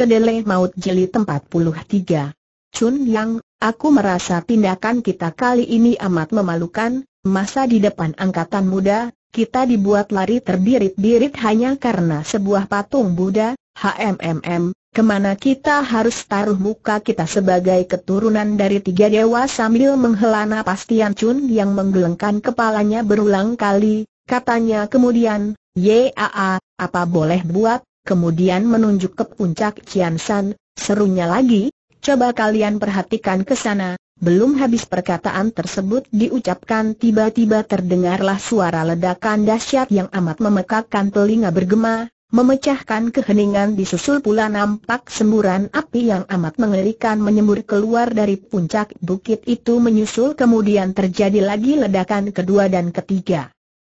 Kedele Maut Jeli tempat 43. Chun Yang, aku merasa tindakan kita kali ini amat memalukan, masa di depan angkatan muda, kita dibuat lari terbirit-birit hanya karena sebuah patung Buddha, HMMM, kemana kita harus taruh muka kita sebagai keturunan dari tiga dewa sambil menghela napas Tian Chun yang menggelengkan kepalanya berulang kali, katanya kemudian, Yaa, apa boleh buat, kemudian menunjuk ke puncak Cian serunya lagi, coba kalian perhatikan ke sana. Belum habis perkataan tersebut diucapkan tiba-tiba terdengarlah suara ledakan dahsyat yang amat memekakkan telinga bergema, memecahkan keheningan disusul pula nampak semburan api yang amat mengerikan menyembur keluar dari puncak bukit itu menyusul kemudian terjadi lagi ledakan kedua dan ketiga.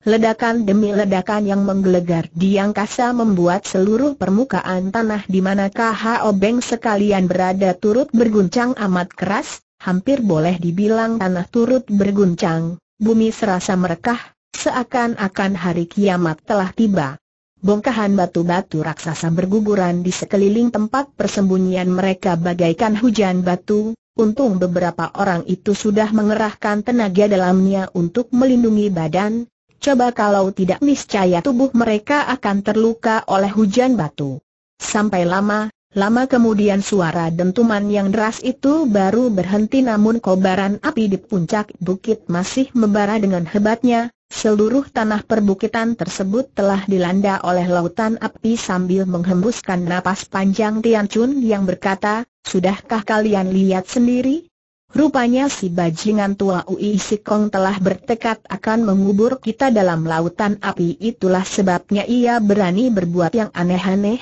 Ledakan demi ledakan yang menggelegar di angkasa membuat seluruh permukaan tanah di mana KHO Beng sekalian berada turut berguncang amat keras, hampir boleh dibilang tanah turut berguncang, bumi serasa merekah, seakan-akan hari kiamat telah tiba. Bongkahan batu-batu raksasa berguguran di sekeliling tempat persembunyian mereka bagaikan hujan batu, untung beberapa orang itu sudah mengerahkan tenaga dalamnya untuk melindungi badan, coba kalau tidak niscaya tubuh mereka akan terluka oleh hujan batu. Sampai lama, lama kemudian suara dentuman yang deras itu baru berhenti namun kobaran api di puncak bukit masih membara dengan hebatnya, seluruh tanah perbukitan tersebut telah dilanda oleh lautan api sambil menghembuskan napas panjang Tian Chun yang berkata, Sudahkah kalian lihat sendiri? Rupanya si bajingan tua Ui Sikong telah bertekad akan mengubur kita dalam lautan api itulah sebabnya ia berani berbuat yang aneh-aneh.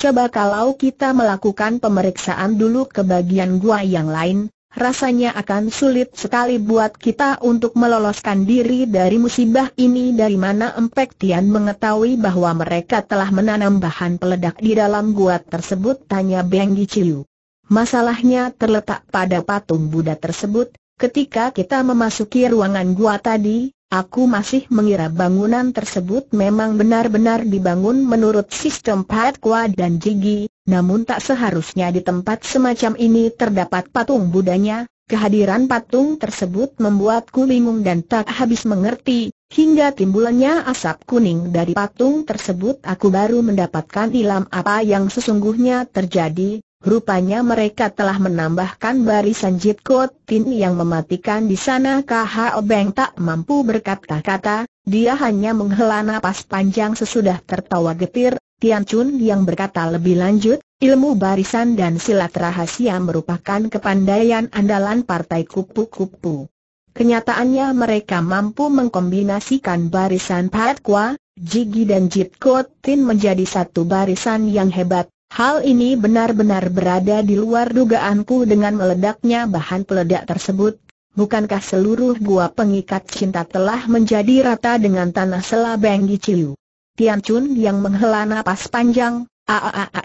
Coba kalau kita melakukan pemeriksaan dulu ke bagian gua yang lain, rasanya akan sulit sekali buat kita untuk meloloskan diri dari musibah ini dari mana Empek Tian mengetahui bahwa mereka telah menanam bahan peledak di dalam gua tersebut tanya Beng Giciu. Masalahnya terletak pada patung Buddha tersebut, ketika kita memasuki ruangan gua tadi, aku masih mengira bangunan tersebut memang benar-benar dibangun menurut sistem Kwa dan Jigi, namun tak seharusnya di tempat semacam ini terdapat patung Budanya, kehadiran patung tersebut membuatku bingung dan tak habis mengerti, Hingga timbulnya asap kuning dari patung tersebut aku baru mendapatkan ilham apa yang sesungguhnya terjadi, Rupanya mereka telah menambahkan barisan Jit Kot Tin yang mematikan di sana KHO Beng tak mampu berkata-kata, dia hanya menghela napas panjang sesudah tertawa getir, Tian Chun yang berkata lebih lanjut, ilmu barisan dan silat rahasia merupakan kepandaian andalan partai kupu-kupu. Kenyataannya mereka mampu mengkombinasikan barisan Pat Kwa, Jigi dan Jit Kot Tin menjadi satu barisan yang hebat, Hal ini benar-benar berada di luar dugaanku dengan meledaknya bahan peledak tersebut. Bukankah seluruh gua pengikat cinta telah menjadi rata dengan tanah selabeng di Ciu? Tian Chun yang menghela napas panjang,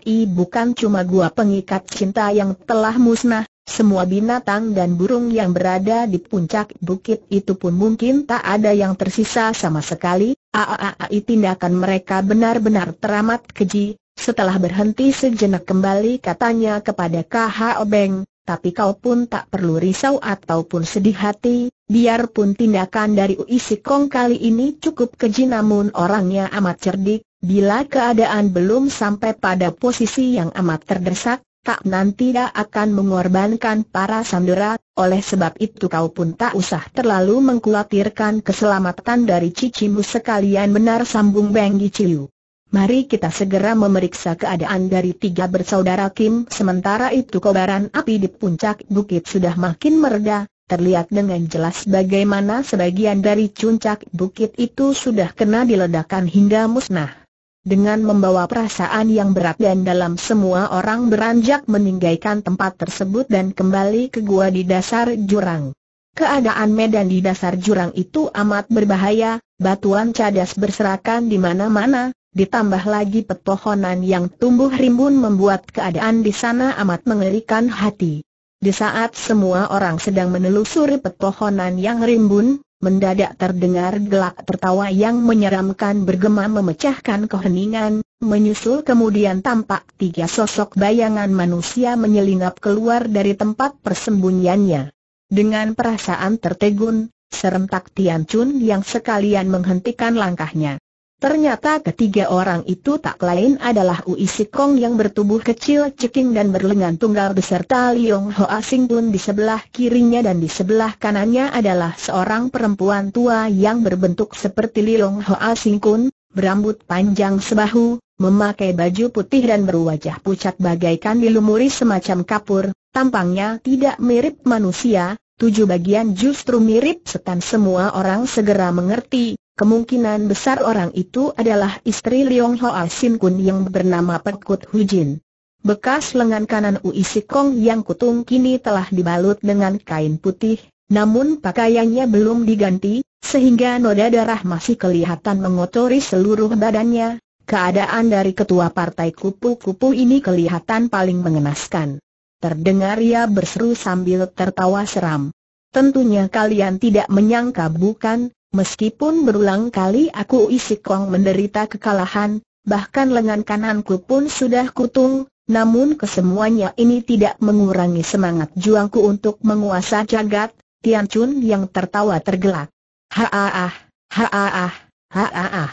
i bukan cuma gua pengikat cinta yang telah musnah, semua binatang dan burung yang berada di puncak bukit itu pun mungkin tak ada yang tersisa sama sekali, i tindakan mereka benar-benar teramat keji, setelah berhenti sejenak kembali katanya kepada K.H. Obeng, tapi kau pun tak perlu risau ataupun sedih hati, biarpun tindakan dari Ui Sikong kali ini cukup keji namun orangnya amat cerdik, bila keadaan belum sampai pada posisi yang amat terdesak, tak nanti dia akan mengorbankan para sandera, oleh sebab itu kau pun tak usah terlalu mengkhawatirkan keselamatan dari cicimu sekalian benar sambung Beng Giciu. Mari kita segera memeriksa keadaan dari tiga bersaudara Kim. Sementara itu kobaran api di puncak bukit sudah makin mereda, terlihat dengan jelas bagaimana sebagian dari puncak bukit itu sudah kena diledakkan hingga musnah. Dengan membawa perasaan yang berat dan dalam semua orang beranjak meninggalkan tempat tersebut dan kembali ke gua di dasar jurang. Keadaan medan di dasar jurang itu amat berbahaya, batuan cadas berserakan di mana-mana, Ditambah lagi pepohonan yang tumbuh rimbun membuat keadaan di sana amat mengerikan hati. Di saat semua orang sedang menelusuri pepohonan yang rimbun, mendadak terdengar gelak tertawa yang menyeramkan bergema memecahkan keheningan, menyusul kemudian tampak tiga sosok bayangan manusia menyelinap keluar dari tempat persembunyiannya. Dengan perasaan tertegun, serentak Tian Chun yang sekalian menghentikan langkahnya. Ternyata ketiga orang itu tak lain adalah Ui Sikong yang bertubuh kecil ceking dan berlengan tunggal beserta Liong Ho Asing Bun di sebelah kirinya dan di sebelah kanannya adalah seorang perempuan tua yang berbentuk seperti Liong Ho Asing Kun, berambut panjang sebahu, memakai baju putih dan berwajah pucat bagaikan dilumuri semacam kapur, tampangnya tidak mirip manusia, tujuh bagian justru mirip setan semua orang segera mengerti kemungkinan besar orang itu adalah istri Leong Hoa Sin Kun yang bernama Pekut Jin. Bekas lengan kanan Ui Kong yang kutung kini telah dibalut dengan kain putih, namun pakaiannya belum diganti, sehingga noda darah masih kelihatan mengotori seluruh badannya. Keadaan dari ketua partai kupu-kupu ini kelihatan paling mengenaskan. Terdengar ia berseru sambil tertawa seram. Tentunya kalian tidak menyangka bukan, Meskipun berulang kali aku isi kong menderita kekalahan, bahkan lengan kananku pun sudah kutung, namun kesemuanya ini tidak mengurangi semangat juangku untuk menguasai jagat, Tian Chun yang tertawa tergelak. Haaah, haaah, haaah.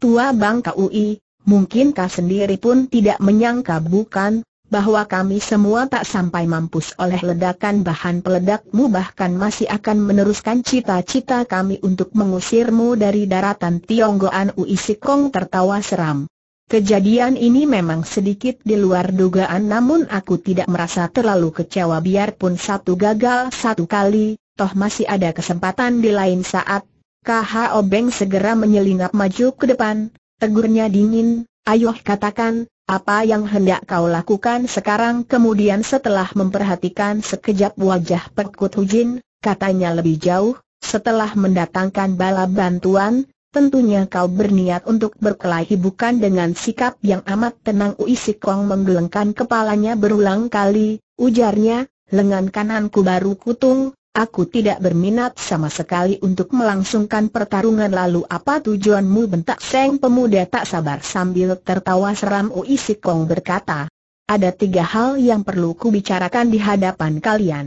Tua Bang Kui, mungkinkah sendiri pun tidak menyangka bukan, bahwa kami semua tak sampai mampus oleh ledakan bahan peledakmu bahkan masih akan meneruskan cita-cita kami untuk mengusirmu dari daratan Tionggoan Uisikong tertawa seram. Kejadian ini memang sedikit di luar dugaan namun aku tidak merasa terlalu kecewa biarpun satu gagal satu kali, toh masih ada kesempatan di lain saat. KH Obeng segera menyelinap maju ke depan, tegurnya dingin, ayoh katakan, apa yang hendak kau lakukan sekarang kemudian setelah memperhatikan sekejap wajah Pekut Hujin, katanya lebih jauh, setelah mendatangkan bala bantuan, tentunya kau berniat untuk berkelahi bukan dengan sikap yang amat tenang Ui Sikong menggelengkan kepalanya berulang kali, ujarnya, lengan kananku baru kutung, Aku tidak berminat sama sekali untuk melangsungkan pertarungan lalu apa tujuanmu bentak Seng pemuda tak sabar sambil tertawa seram Ui Sikong berkata. Ada tiga hal yang perlu ku bicarakan di hadapan kalian.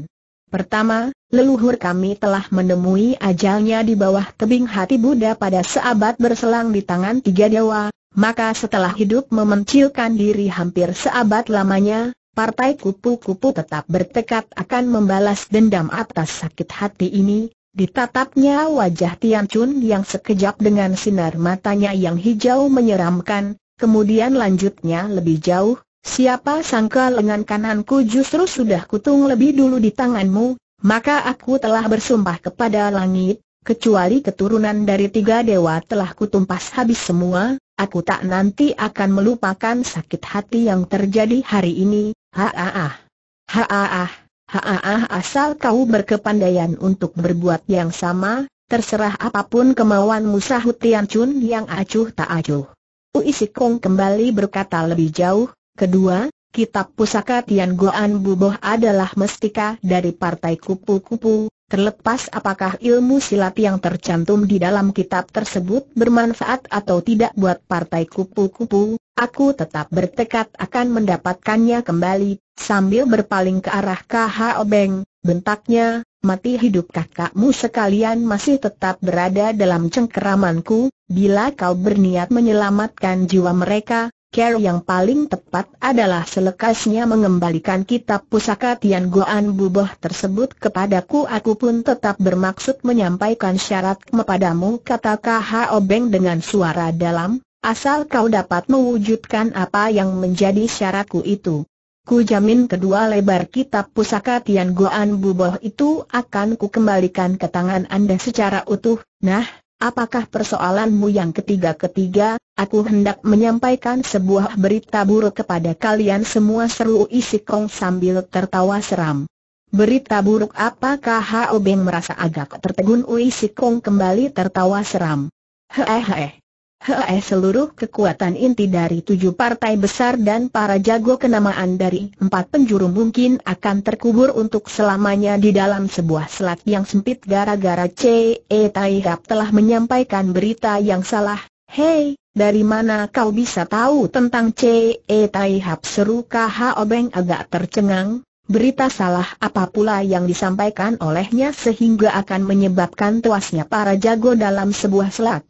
Pertama, leluhur kami telah menemui ajalnya di bawah tebing hati Buddha pada seabad berselang di tangan tiga dewa, maka setelah hidup memencilkan diri hampir seabad lamanya, Partai kupu-kupu tetap bertekad akan membalas dendam atas sakit hati ini, ditatapnya wajah Tian Chun yang sekejap dengan sinar matanya yang hijau menyeramkan, kemudian lanjutnya lebih jauh, siapa sangka lengan kananku justru sudah kutung lebih dulu di tanganmu, maka aku telah bersumpah kepada langit, kecuali keturunan dari tiga dewa telah kutumpas habis semua, aku tak nanti akan melupakan sakit hati yang terjadi hari ini, Haaah. Haaah. Haaah asal kau berkepandaian untuk berbuat yang sama, terserah apapun kemauan sahut Tian Chun yang acuh tak acuh. Ui Sikong kembali berkata lebih jauh, kedua, kitab pusaka Tian Goan Buboh adalah mestika dari partai kupu-kupu, Terlepas apakah ilmu silat yang tercantum di dalam kitab tersebut bermanfaat atau tidak buat partai kupu-kupu, Aku tetap bertekad akan mendapatkannya kembali, sambil berpaling ke arah KH Obeng, bentaknya, mati hidup kakakmu sekalian masih tetap berada dalam cengkeramanku, bila kau berniat menyelamatkan jiwa mereka, Cara yang paling tepat adalah selekasnya mengembalikan kitab pusaka Tian Goan Buboh tersebut kepadaku Aku pun tetap bermaksud menyampaikan syarat kepadamu kata KH Obeng dengan suara dalam Asal kau dapat mewujudkan apa yang menjadi syaratku itu. Ku jamin kedua lebar kitab pusaka Tian Goan Buboh itu akan ku kembalikan ke tangan Anda secara utuh. Nah, apakah persoalanmu yang ketiga-ketiga, aku hendak menyampaikan sebuah berita buruk kepada kalian semua seru isi kong sambil tertawa seram. Berita buruk apakah Hao merasa agak tertegun Ui Sikong kembali tertawa seram. Hehehe. Hei seluruh kekuatan inti dari tujuh partai besar dan para jago kenamaan dari empat penjuru mungkin akan terkubur untuk selamanya di dalam sebuah selat yang sempit gara-gara C.E. Taihap telah menyampaikan berita yang salah. Hei, dari mana kau bisa tahu tentang C.E. Taihap seru K.H. Obeng agak tercengang? Berita salah apa pula yang disampaikan olehnya sehingga akan menyebabkan tuasnya para jago dalam sebuah selat?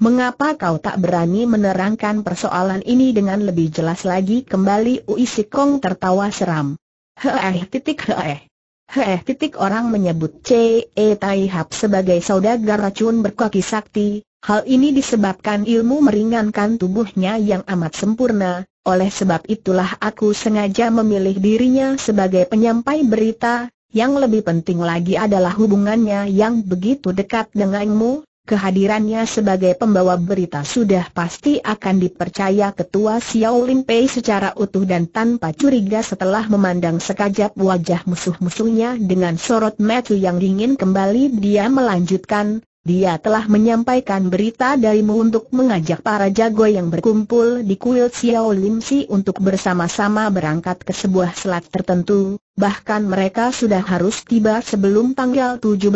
Mengapa kau tak berani menerangkan persoalan ini dengan lebih jelas lagi kembali Ui Sikong tertawa seram. Heeh titik heeh. Heeh titik orang menyebut C.E. Tai Hap sebagai saudagar racun berkaki sakti, hal ini disebabkan ilmu meringankan tubuhnya yang amat sempurna, oleh sebab itulah aku sengaja memilih dirinya sebagai penyampai berita, yang lebih penting lagi adalah hubungannya yang begitu dekat denganmu, Kehadirannya sebagai pembawa berita sudah pasti akan dipercaya ketua Xiao Lin Pei secara utuh dan tanpa curiga setelah memandang sekajap wajah musuh-musuhnya dengan sorot mata yang dingin kembali dia melanjutkan, dia telah menyampaikan berita darimu untuk mengajak para jago yang berkumpul di kuil Xiao Lin Si untuk bersama-sama berangkat ke sebuah selat tertentu, bahkan mereka sudah harus tiba sebelum tanggal 17,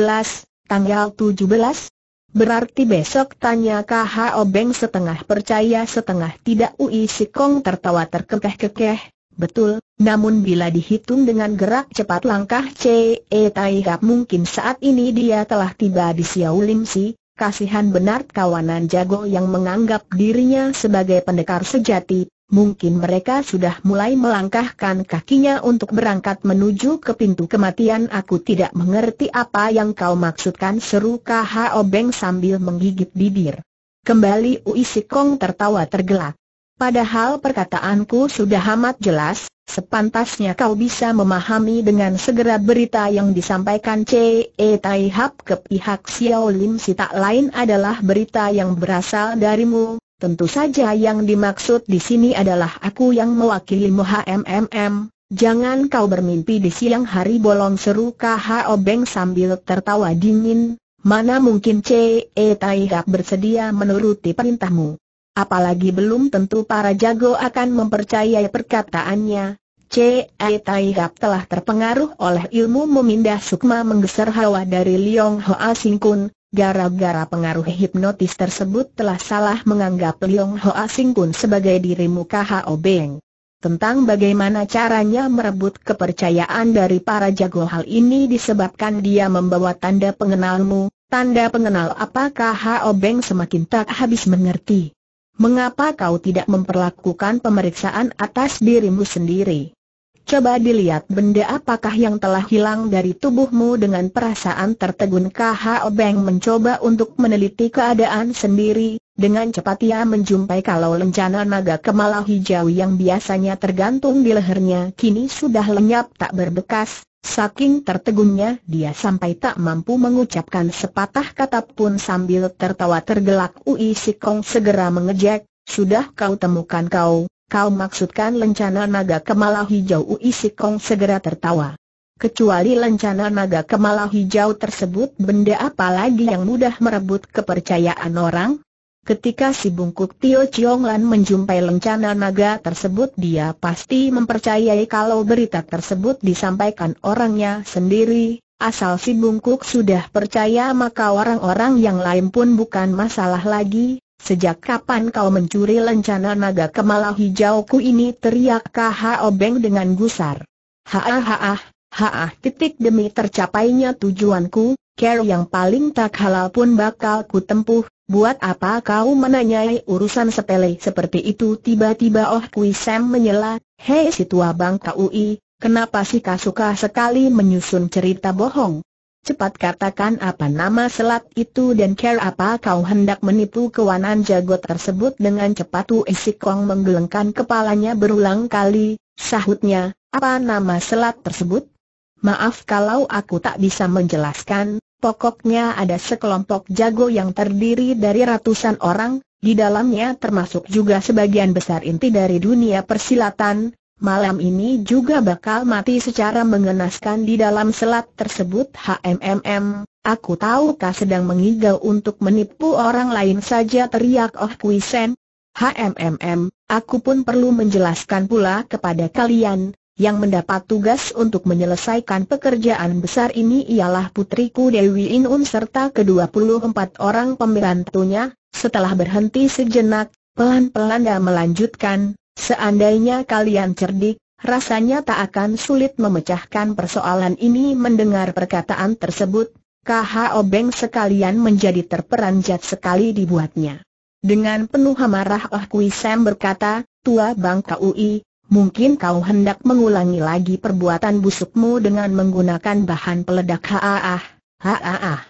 tanggal 17, Berarti besok tanya KH Obeng setengah percaya setengah tidak Ui si Kong tertawa terkekeh-kekeh. Betul, namun bila dihitung dengan gerak cepat langkah C.E. Tai Hap mungkin saat ini dia telah tiba di Xiao Lim Si, kasihan benar kawanan jago yang menganggap dirinya sebagai pendekar sejati, mungkin mereka sudah mulai melangkahkan kakinya untuk berangkat menuju ke pintu kematian. Aku tidak mengerti apa yang kau maksudkan seru Kha Obeng sambil menggigit bibir. Kembali Ui Kong tertawa tergelak. Padahal perkataanku sudah amat jelas, sepantasnya kau bisa memahami dengan segera berita yang disampaikan C.E. Tai Hap ke pihak Xiao Lim Si tak lain adalah berita yang berasal darimu, Tentu saja yang dimaksud di sini adalah aku yang mewakili MMM. Jangan kau bermimpi di siang hari bolong seru KH obeng sambil tertawa dingin. Mana mungkin CE e bersedia menuruti perintahmu. Apalagi belum tentu para jago akan mempercayai perkataannya. CE e telah terpengaruh oleh ilmu memindah sukma menggeser hawa dari Liong Hoa Singkun, Gara-gara pengaruh hipnotis tersebut telah salah menganggap Liong Hoa Singkun sebagai dirimu KHO Beng. Tentang bagaimana caranya merebut kepercayaan dari para jago hal ini disebabkan dia membawa tanda pengenalmu, tanda pengenal apakah KHO Beng semakin tak habis mengerti. Mengapa kau tidak memperlakukan pemeriksaan atas dirimu sendiri? Coba dilihat benda apakah yang telah hilang dari tubuhmu dengan perasaan tertegun KH Obeng mencoba untuk meneliti keadaan sendiri, dengan cepat ia menjumpai kalau lencana naga kemala hijau yang biasanya tergantung di lehernya kini sudah lenyap tak berbekas, saking tertegunnya dia sampai tak mampu mengucapkan sepatah kata pun sambil tertawa tergelak Ui Sikong segera mengejek, sudah kau temukan kau, Kau maksudkan lencana naga kemala hijau Ui Sikong segera tertawa. Kecuali lencana naga kemala hijau tersebut benda apa lagi yang mudah merebut kepercayaan orang? Ketika si bungkuk Tio Chiong Lan menjumpai lencana naga tersebut dia pasti mempercayai kalau berita tersebut disampaikan orangnya sendiri, asal si bungkuk sudah percaya maka orang-orang yang lain pun bukan masalah lagi, Sejak kapan kau mencuri lencana naga kemala hijauku ini? Teriak Kha Obeng dengan gusar. Haa haa, titik demi tercapainya tujuanku, care yang paling tak halal pun bakal ku tempuh, buat apa kau menanyai urusan sepele seperti itu? Tiba-tiba Oh Kui Sam menyela, hei si tua bang KUI, kenapa sih kau suka sekali menyusun cerita bohong? Cepat katakan apa nama selat itu dan care apa kau hendak menipu kewanan jago tersebut dengan cepat Wu Esikong menggelengkan kepalanya berulang kali, sahutnya, apa nama selat tersebut? Maaf kalau aku tak bisa menjelaskan, pokoknya ada sekelompok jago yang terdiri dari ratusan orang, di dalamnya termasuk juga sebagian besar inti dari dunia persilatan, malam ini juga bakal mati secara mengenaskan di dalam selat tersebut HMMM, aku tahu kau sedang mengigau untuk menipu orang lain saja teriak Oh Kui Sen. HMMM, aku pun perlu menjelaskan pula kepada kalian, yang mendapat tugas untuk menyelesaikan pekerjaan besar ini ialah putriku Dewi Inun serta ke-24 orang pembantunya, setelah berhenti sejenak, pelan-pelan dia melanjutkan, Seandainya kalian cerdik, rasanya tak akan sulit memecahkan persoalan ini mendengar perkataan tersebut, KH Obeng sekalian menjadi terperanjat sekali dibuatnya. Dengan penuh amarah Oh Kui Sam berkata, Tua Bang Kui, mungkin kau hendak mengulangi lagi perbuatan busukmu dengan menggunakan bahan peledak haah, haah.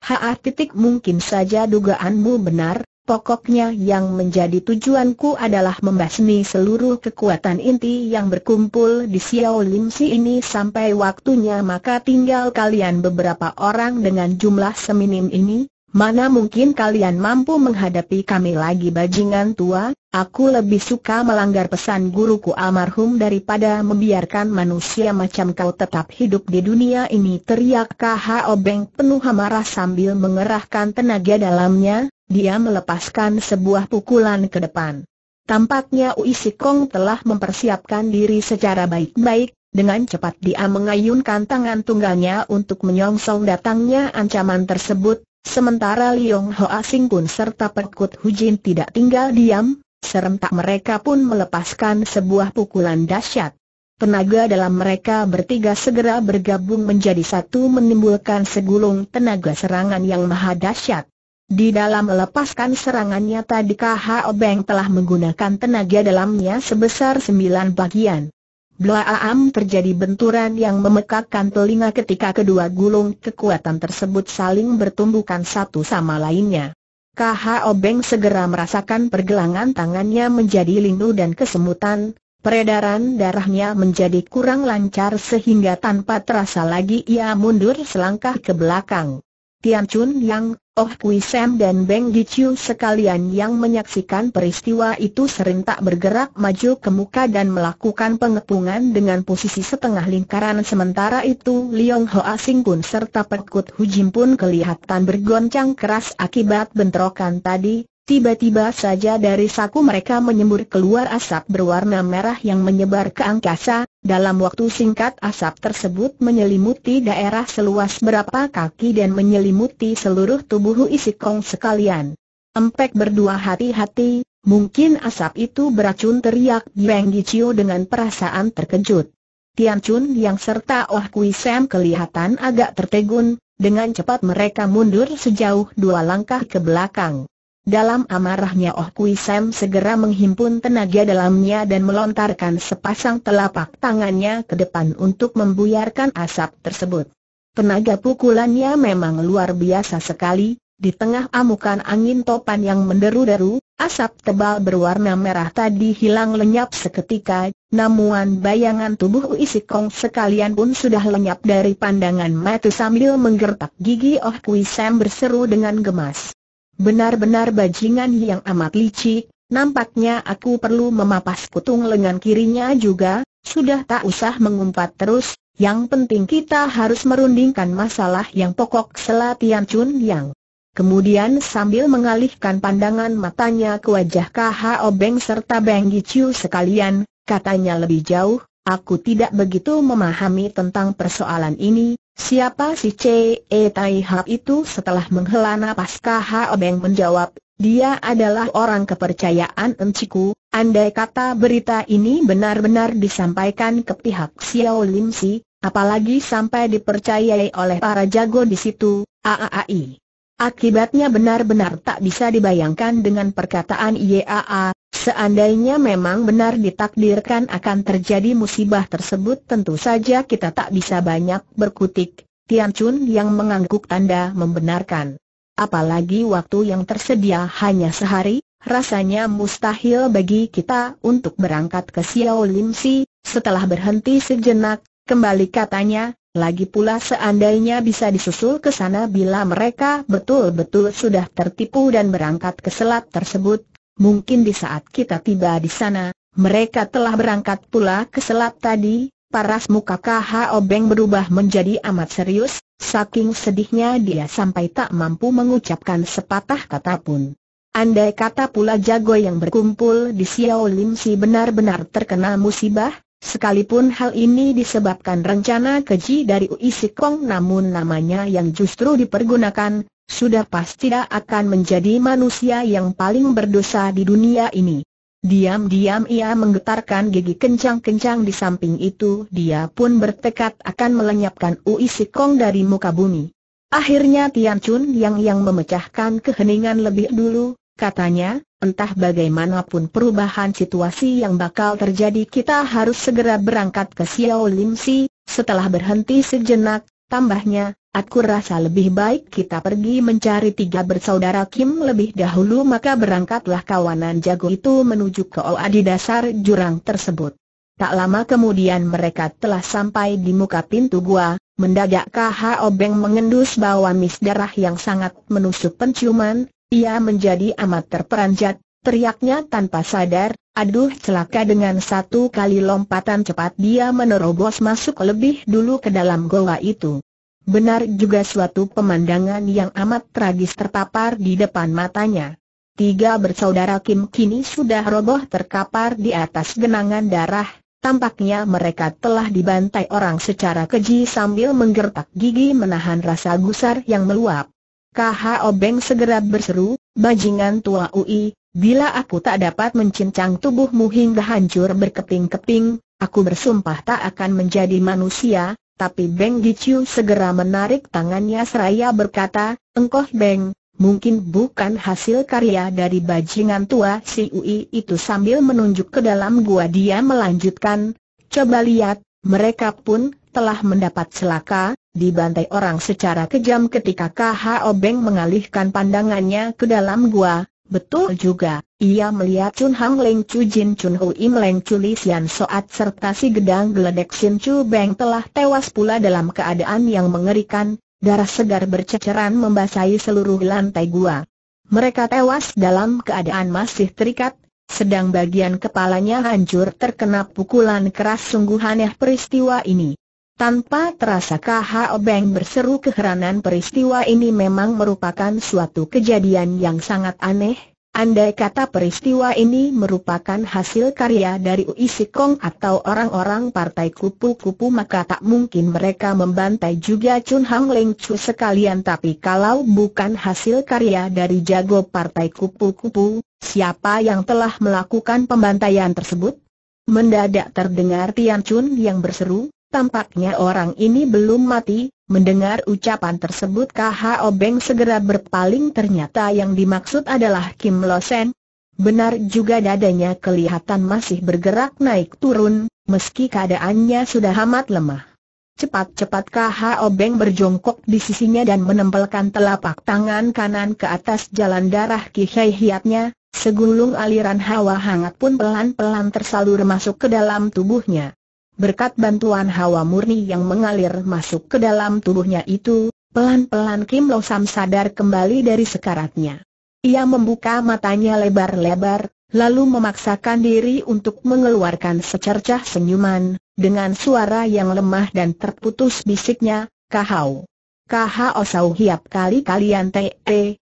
Haa titik mungkin saja dugaanmu benar, Pokoknya yang menjadi tujuanku adalah membasmi seluruh kekuatan inti yang berkumpul di Xiao Lim Si ini sampai waktunya maka tinggal kalian beberapa orang dengan jumlah seminim ini, mana mungkin kalian mampu menghadapi kami lagi bajingan tua, aku lebih suka melanggar pesan guruku almarhum daripada membiarkan manusia macam kau tetap hidup di dunia ini teriak Kha Obeng penuh amarah sambil mengerahkan tenaga dalamnya, dia melepaskan sebuah pukulan ke depan. Tampaknya Ui Sikong telah mempersiapkan diri secara baik-baik, dengan cepat dia mengayunkan tangan tunggalnya untuk menyongsong datangnya ancaman tersebut, sementara Liong Hoa Sing pun serta Perkut Hujin tidak tinggal diam, serentak mereka pun melepaskan sebuah pukulan dahsyat. Tenaga dalam mereka bertiga segera bergabung menjadi satu menimbulkan segulung tenaga serangan yang maha dahsyat. Di dalam melepaskan serangannya tadi KHO Beng telah menggunakan tenaga dalamnya sebesar sembilan bagian. Blaam terjadi benturan yang memekakkan telinga ketika kedua gulung kekuatan tersebut saling bertumbukan satu sama lainnya. KHO Beng segera merasakan pergelangan tangannya menjadi lindu dan kesemutan, peredaran darahnya menjadi kurang lancar sehingga tanpa terasa lagi ia mundur selangkah ke belakang. Tian Chun Yang, Oh Kui Sam dan Beng Di Chiu sekalian yang menyaksikan peristiwa itu serentak bergerak maju ke muka dan melakukan pengepungan dengan posisi setengah lingkaran sementara itu Liong Hoa Sing pun serta Pekut Hujim pun kelihatan bergoncang keras akibat bentrokan tadi, Tiba-tiba saja dari saku mereka menyembur keluar asap berwarna merah yang menyebar ke angkasa, dalam waktu singkat asap tersebut menyelimuti daerah seluas berapa kaki dan menyelimuti seluruh tubuh isi kong sekalian. Empek berdua hati-hati, mungkin asap itu beracun teriak Beng Gicio dengan perasaan terkejut. Tian Chun yang serta Oh Kui Sam kelihatan agak tertegun, dengan cepat mereka mundur sejauh dua langkah ke belakang. Dalam amarahnya Oh Kui Sam segera menghimpun tenaga dalamnya dan melontarkan sepasang telapak tangannya ke depan untuk membuyarkan asap tersebut. Tenaga pukulannya memang luar biasa sekali, di tengah amukan angin topan yang menderu-deru, asap tebal berwarna merah tadi hilang lenyap seketika, namun bayangan tubuh Uisikong sekalian pun sudah lenyap dari pandangan mata sambil menggertak gigi Oh Kui Sam berseru dengan gemas. Benar-benar bajingan yang amat licik, nampaknya aku perlu memapas kutung lengan kirinya juga, sudah tak usah mengumpat terus, yang penting kita harus merundingkan masalah yang pokok Selatian Chun Yang. Kemudian sambil mengalihkan pandangan matanya ke wajah K.H.O. Obeng serta Beng Gichu sekalian, katanya lebih jauh, Aku tidak begitu memahami tentang persoalan ini, siapa si C.E. Tai Hap itu setelah menghela napas K.H. Obeng menjawab, dia adalah orang kepercayaan enciku, andai kata berita ini benar-benar disampaikan ke pihak Xiao Lim Si, apalagi sampai dipercayai oleh para jago di situ, AAAI. Akibatnya benar-benar tak bisa dibayangkan dengan perkataan IAA, Seandainya memang benar ditakdirkan akan terjadi musibah tersebut tentu saja kita tak bisa banyak berkutik, Tian Chun yang mengangguk tanda membenarkan. Apalagi waktu yang tersedia hanya sehari, rasanya mustahil bagi kita untuk berangkat ke Xiao Lim Si, setelah berhenti sejenak, kembali katanya, lagi pula seandainya bisa disusul ke sana bila mereka betul-betul sudah tertipu dan berangkat ke selat tersebut, mungkin di saat kita tiba di sana, mereka telah berangkat pula ke selat tadi, paras muka KHO Obeng berubah menjadi amat serius, saking sedihnya dia sampai tak mampu mengucapkan sepatah kata pun. Andai kata pula jago yang berkumpul di Xiao Lim Si benar-benar terkena musibah, Sekalipun hal ini disebabkan rencana keji dari Ui Sikong namun namanya yang justru dipergunakan, sudah pasti dia akan menjadi manusia yang paling berdosa di dunia ini. Diam-diam ia menggetarkan gigi kencang-kencang di samping itu dia pun bertekad akan melenyapkan Ui Sikong dari muka bumi. Akhirnya Tian Chun yang yang memecahkan keheningan lebih dulu, katanya, entah bagaimanapun perubahan situasi yang bakal terjadi kita harus segera berangkat ke Xiao Lim Si, setelah berhenti sejenak, tambahnya, Aku rasa lebih baik kita pergi mencari tiga bersaudara Kim lebih dahulu maka berangkatlah kawanan jago itu menuju ke Oa di dasar jurang tersebut. Tak lama kemudian mereka telah sampai di muka pintu gua, mendadak KH Obeng mengendus bawa mis darah yang sangat menusuk penciuman, ia menjadi amat terperanjat, teriaknya tanpa sadar, aduh celaka dengan satu kali lompatan cepat dia menerobos masuk lebih dulu ke dalam goa itu. Benar juga suatu pemandangan yang amat tragis terpapar di depan matanya. Tiga bersaudara Kim kini sudah roboh terkapar di atas genangan darah, tampaknya mereka telah dibantai orang secara keji sambil menggertak gigi menahan rasa gusar yang meluap. Kah Obeng segera berseru, Bajingan tua UI, bila aku tak dapat mencincang tubuhmu hingga hancur berkeping-keping, aku bersumpah tak akan menjadi manusia, tapi Beng Gichu segera menarik tangannya seraya berkata, Engkoh Beng, mungkin bukan hasil karya dari bajingan tua si Ui itu sambil menunjuk ke dalam gua dia melanjutkan, Coba lihat, mereka pun telah mendapat celaka, dibantai orang secara kejam ketika KHO Beng mengalihkan pandangannya ke dalam gua, betul juga. Ia melihat Chun Hang Leng Chu Jin Chun Hu Im Leng Chu Li Sian Soat serta si gedang geledek Sin Chu Beng telah tewas pula dalam keadaan yang mengerikan, darah segar berceceran membasahi seluruh lantai gua. Mereka tewas dalam keadaan masih terikat, sedang bagian kepalanya hancur terkena pukulan keras sungguh aneh peristiwa ini. Tanpa terasa KH Beng berseru keheranan peristiwa ini memang merupakan suatu kejadian yang sangat aneh, Andai kata peristiwa ini merupakan hasil karya dari Ui Sikong atau orang-orang partai kupu-kupu maka tak mungkin mereka membantai juga Chun Hang Leng Chu sekalian tapi kalau bukan hasil karya dari jago partai kupu-kupu, siapa yang telah melakukan pembantaian tersebut? Mendadak terdengar Tian Chun yang berseru, tampaknya orang ini belum mati, Mendengar ucapan tersebut KH Obeng segera berpaling ternyata yang dimaksud adalah Kim Lo Sen. Benar juga dadanya kelihatan masih bergerak naik turun, meski keadaannya sudah amat lemah. Cepat-cepat KH Obeng berjongkok di sisinya dan menempelkan telapak tangan kanan ke atas jalan darah kihai hiatnya, segulung aliran hawa hangat pun pelan-pelan tersalur masuk ke dalam tubuhnya. Berkat bantuan hawa murni yang mengalir masuk ke dalam tubuhnya itu, pelan-pelan Kim Lo Sam sadar kembali dari sekaratnya. Ia membuka matanya lebar-lebar, lalu memaksakan diri untuk mengeluarkan secercah senyuman, dengan suara yang lemah dan terputus bisiknya, Kahau. Kahau Sau Hiap kali kalian te,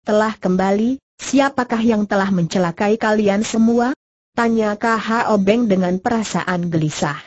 telah kembali, siapakah yang telah mencelakai kalian semua? Tanya Kahau Beng dengan perasaan gelisah.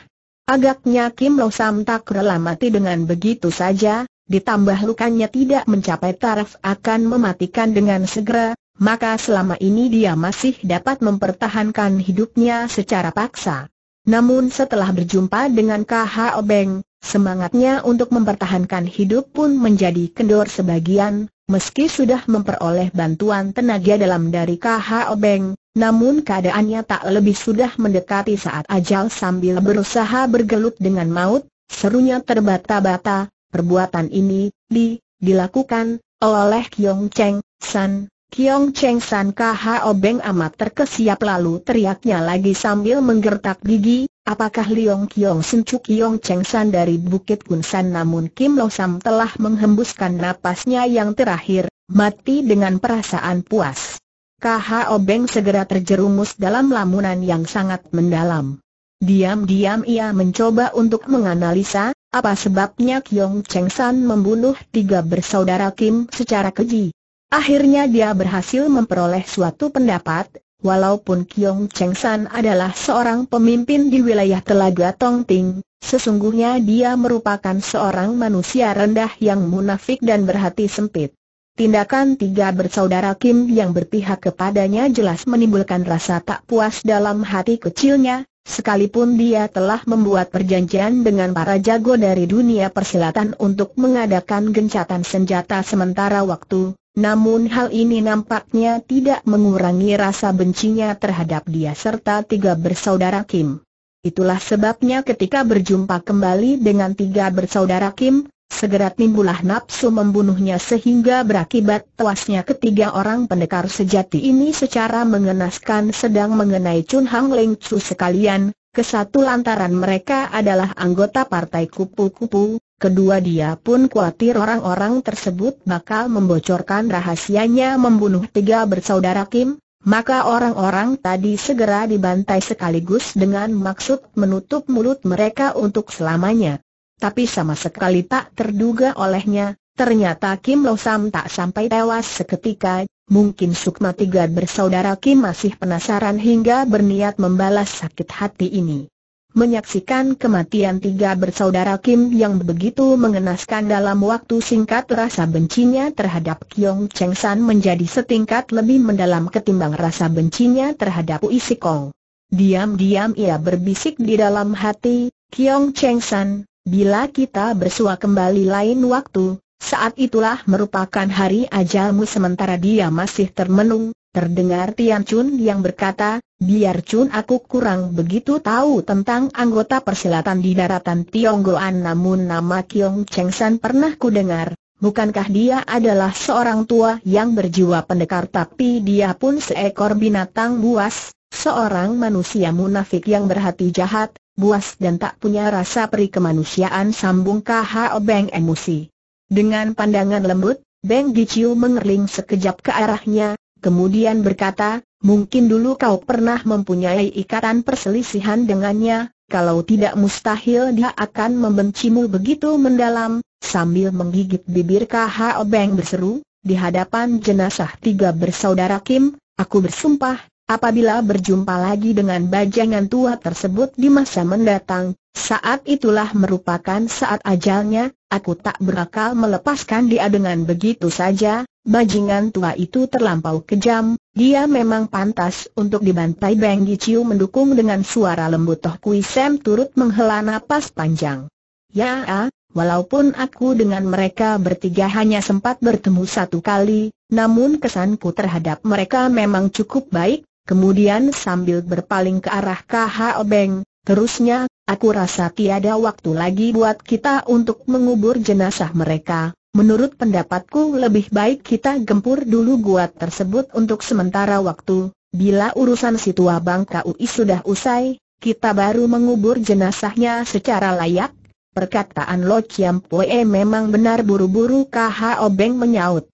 Agaknya Kim Lo Sam tak rela mati dengan begitu saja, ditambah lukanya tidak mencapai taraf akan mematikan dengan segera, maka selama ini dia masih dapat mempertahankan hidupnya secara paksa. Namun setelah berjumpa dengan KH Obeng, semangatnya untuk mempertahankan hidup pun menjadi kendor sebagian, Meski sudah memperoleh bantuan tenaga dalam dari KHO Beng, namun keadaannya tak lebih sudah mendekati saat ajal sambil berusaha bergelut dengan maut, serunya terbata-bata, perbuatan ini, di, dilakukan, oleh Kyong Cheng, San, Kiong Cheng San Kho Beng amat terkesiap lalu teriaknya lagi sambil menggertak gigi, apakah Liong Kiong Sencu Kiong Cheng San dari Bukit Kunsan namun Kim Lo Sam telah menghembuskan napasnya yang terakhir, mati dengan perasaan puas. Kha Obeng segera terjerumus dalam lamunan yang sangat mendalam. Diam-diam ia mencoba untuk menganalisa, apa sebabnya Kiong Cheng San membunuh tiga bersaudara Kim secara keji. Akhirnya dia berhasil memperoleh suatu pendapat, walaupun Kiong Cheng San adalah seorang pemimpin di wilayah Telaga Tongting, sesungguhnya dia merupakan seorang manusia rendah yang munafik dan berhati sempit. Tindakan tiga bersaudara Kim yang berpihak kepadanya jelas menimbulkan rasa tak puas dalam hati kecilnya, sekalipun dia telah membuat perjanjian dengan para jago dari dunia persilatan untuk mengadakan gencatan senjata sementara waktu, namun hal ini nampaknya tidak mengurangi rasa bencinya terhadap dia serta tiga bersaudara Kim. Itulah sebabnya ketika berjumpa kembali dengan tiga bersaudara Kim, segera timbulah nafsu membunuhnya sehingga berakibat tewasnya ketiga orang pendekar sejati ini secara mengenaskan sedang mengenai Chun Hang Leng Chu sekalian, kesatu lantaran mereka adalah anggota partai kupu-kupu, Kedua dia pun khawatir orang-orang tersebut bakal membocorkan rahasianya membunuh tiga bersaudara Kim, maka orang-orang tadi segera dibantai sekaligus dengan maksud menutup mulut mereka untuk selamanya. Tapi sama sekali tak terduga olehnya, ternyata Kim Lo Sam tak sampai tewas seketika, Mungkin Sukma tiga bersaudara Kim masih penasaran hingga berniat membalas sakit hati ini. Menyaksikan kematian tiga bersaudara Kim yang begitu mengenaskan dalam waktu singkat rasa bencinya terhadap Kyong Cheng San menjadi setingkat lebih mendalam ketimbang rasa bencinya terhadap Ui Kong. Diam-diam ia berbisik di dalam hati, Kyong Cheng San, bila kita bersua kembali lain waktu, saat itulah merupakan hari ajalmu sementara dia masih termenung, Terdengar Tian Chun yang berkata, biar Chun aku kurang begitu tahu tentang anggota perselatan di daratan Tionggoan namun nama Kiong Cheng San pernah ku dengar. Bukankah dia adalah seorang tua yang berjiwa pendekar tapi dia pun seekor binatang buas, seorang manusia munafik yang berhati jahat, buas dan tak punya rasa peri kemanusiaan sambung KH Beng emosi. Dengan pandangan lembut, Beng Giciu mengerling sekejap ke arahnya, Kemudian berkata, mungkin dulu kau pernah mempunyai ikatan perselisihan dengannya, kalau tidak mustahil dia akan membencimu begitu mendalam, sambil menggigit bibir KHO Beng berseru, di hadapan jenazah tiga bersaudara Kim, aku bersumpah, apabila berjumpa lagi dengan bajangan tua tersebut di masa mendatang, saat itulah merupakan saat ajalnya, aku tak berakal melepaskan dia dengan begitu saja, bajingan tua itu terlampau kejam, dia memang pantas untuk dibantai Beng Giciu mendukung dengan suara lembut Toh Kui Sam turut menghela napas panjang. Ya, walaupun aku dengan mereka bertiga hanya sempat bertemu satu kali, namun kesanku terhadap mereka memang cukup baik, kemudian sambil berpaling ke arah KHO Beng, Terusnya, aku rasa tiada waktu lagi buat kita untuk mengubur jenazah mereka. Menurut pendapatku lebih baik kita gempur dulu gua tersebut untuk sementara waktu. Bila urusan si tua bang sudah usai, kita baru mengubur jenazahnya secara layak. Perkataan Lo Chiam Pue memang benar buru-buru KHO Obeng menyaut.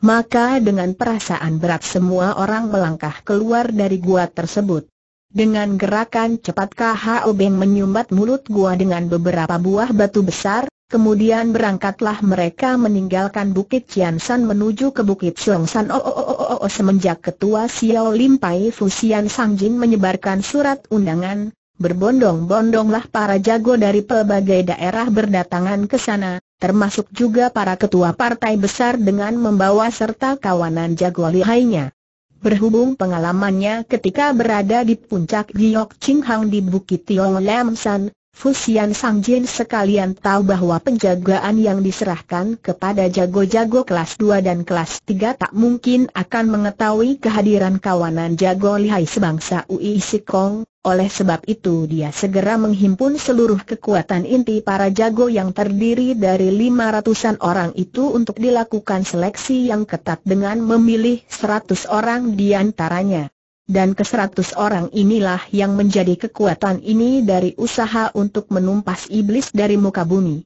Maka dengan perasaan berat semua orang melangkah keluar dari gua tersebut. Dengan gerakan cepat K.H.O. Beng menyumbat mulut gua dengan beberapa buah batu besar, kemudian berangkatlah mereka meninggalkan Bukit Ciansan menuju ke Bukit Siongsan. Oh, oh, oh, oh, oh, oh. Semenjak Ketua Xiao Lim Pai Fusian Sangjin menyebarkan surat undangan, berbondong-bondonglah para jago dari pelbagai daerah berdatangan ke sana, termasuk juga para ketua partai besar dengan membawa serta kawanan jago lihainya. Berhubung pengalamannya ketika berada di puncak Giok Ching Hang di Bukit Tiong Lam San, Fusian Sangjin sekalian tahu bahwa penjagaan yang diserahkan kepada jago-jago kelas 2 dan kelas 3 tak mungkin akan mengetahui kehadiran kawanan jago lihai sebangsa Ui Sikong, oleh sebab itu dia segera menghimpun seluruh kekuatan inti para jago yang terdiri dari lima ratusan orang itu untuk dilakukan seleksi yang ketat dengan memilih seratus orang di antaranya. Dan ke seratus orang inilah yang menjadi kekuatan ini dari usaha untuk menumpas iblis dari muka bumi.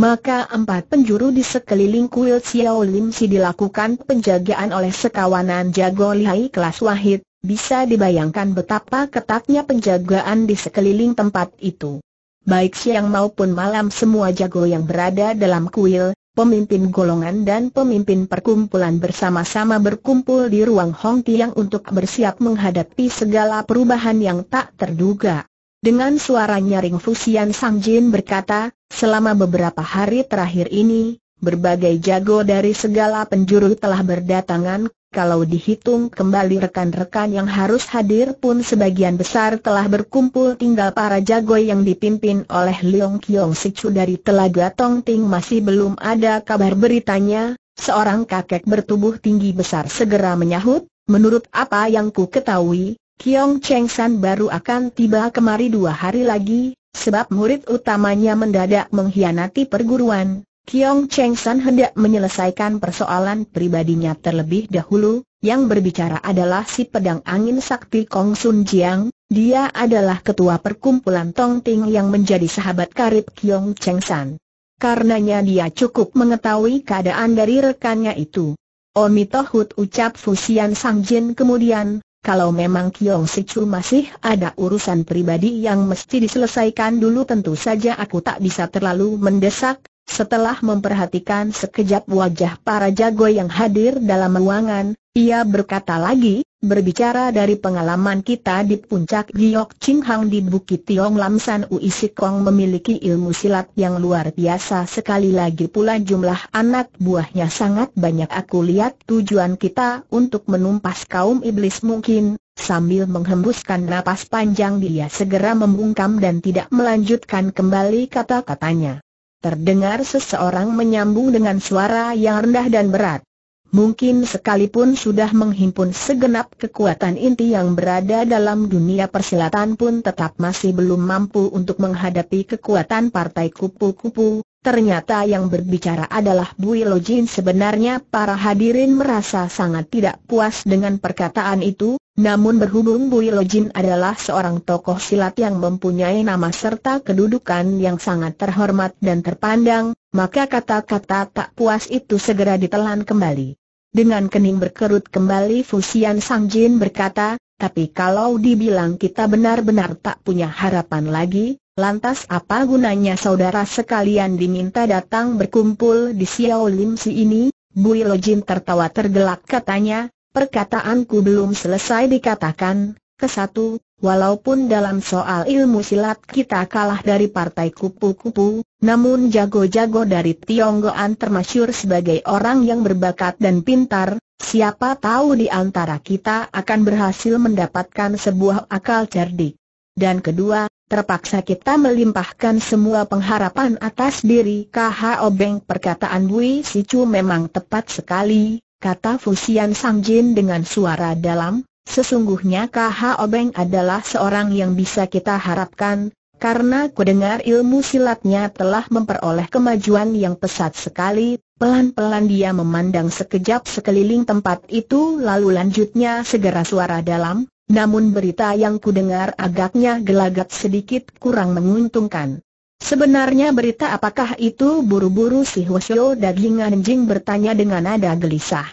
Maka empat penjuru di sekeliling kuil Xiao Lim Si dilakukan penjagaan oleh sekawanan jago lihai kelas wahid, bisa dibayangkan betapa ketatnya penjagaan di sekeliling tempat itu. Baik siang maupun malam semua jago yang berada dalam kuil, pemimpin golongan dan pemimpin perkumpulan bersama-sama berkumpul di ruang Hong Tiang untuk bersiap menghadapi segala perubahan yang tak terduga. Dengan suara nyaring Fusian Sang Jin berkata, selama beberapa hari terakhir ini, berbagai jago dari segala penjuru telah berdatangan kalau dihitung kembali rekan-rekan yang harus hadir pun sebagian besar telah berkumpul tinggal para jago yang dipimpin oleh Leong Kiong Sichu dari Telaga Tong Ting masih belum ada kabar beritanya, seorang kakek bertubuh tinggi besar segera menyahut, menurut apa yang ku ketahui, Kiong Cheng San baru akan tiba kemari dua hari lagi, sebab murid utamanya mendadak mengkhianati perguruan, Kiong Cheng San hendak menyelesaikan persoalan pribadinya terlebih dahulu, yang berbicara adalah si pedang angin sakti Kong Sun Jiang, dia adalah ketua perkumpulan Tong Ting yang menjadi sahabat karib Kiong Cheng San. Karenanya dia cukup mengetahui keadaan dari rekannya itu. Omitohut ucap Fusian Sang Jin kemudian, kalau memang Kiong Sichu masih ada urusan pribadi yang mesti diselesaikan dulu tentu saja aku tak bisa terlalu mendesak, setelah memperhatikan sekejap wajah para jago yang hadir dalam ruangan, ia berkata lagi, berbicara dari pengalaman kita di puncak Giok Ching Hang di Bukit Tiong Lam San Ui Sikong memiliki ilmu silat yang luar biasa sekali lagi pula jumlah anak buahnya sangat banyak aku lihat tujuan kita untuk menumpas kaum iblis mungkin, Sambil menghembuskan napas panjang dia segera membungkam dan tidak melanjutkan kembali kata-katanya. Terdengar seseorang menyambung dengan suara yang rendah dan berat. Mungkin sekalipun sudah menghimpun segenap kekuatan inti yang berada dalam dunia persilatan pun tetap masih belum mampu untuk menghadapi kekuatan partai kupu-kupu, ternyata yang berbicara adalah builojin. sebenarnya para hadirin merasa sangat tidak puas dengan perkataan itu, namun berhubung Bui Lojin adalah seorang tokoh silat yang mempunyai nama serta kedudukan yang sangat terhormat dan terpandang, maka kata-kata tak puas itu segera ditelan kembali. Dengan kening berkerut kembali Fusian Sangjin berkata, tapi kalau dibilang kita benar-benar tak punya harapan lagi, lantas apa gunanya saudara sekalian diminta datang berkumpul di Xiao Lim Si ini? Bui Lojin tertawa tergelak katanya, Perkataanku belum selesai dikatakan, kesatu, walaupun dalam soal ilmu silat kita kalah dari partai kupu-kupu, namun jago-jago dari Tionggoan termasyur sebagai orang yang berbakat dan pintar, siapa tahu di antara kita akan berhasil mendapatkan sebuah akal cerdik. Dan kedua, Terpaksa kita melimpahkan semua pengharapan atas diri KHO obeng, perkataan Bui Sicu memang tepat sekali, kata Fusian Sangjin dengan suara dalam, sesungguhnya KH Obeng adalah seorang yang bisa kita harapkan, karena kudengar ilmu silatnya telah memperoleh kemajuan yang pesat sekali, pelan-pelan dia memandang sekejap sekeliling tempat itu lalu lanjutnya segera suara dalam, namun berita yang kudengar agaknya gelagat sedikit kurang menguntungkan. Sebenarnya berita apakah itu buru-buru si Hwasyo daging anjing bertanya dengan nada gelisah.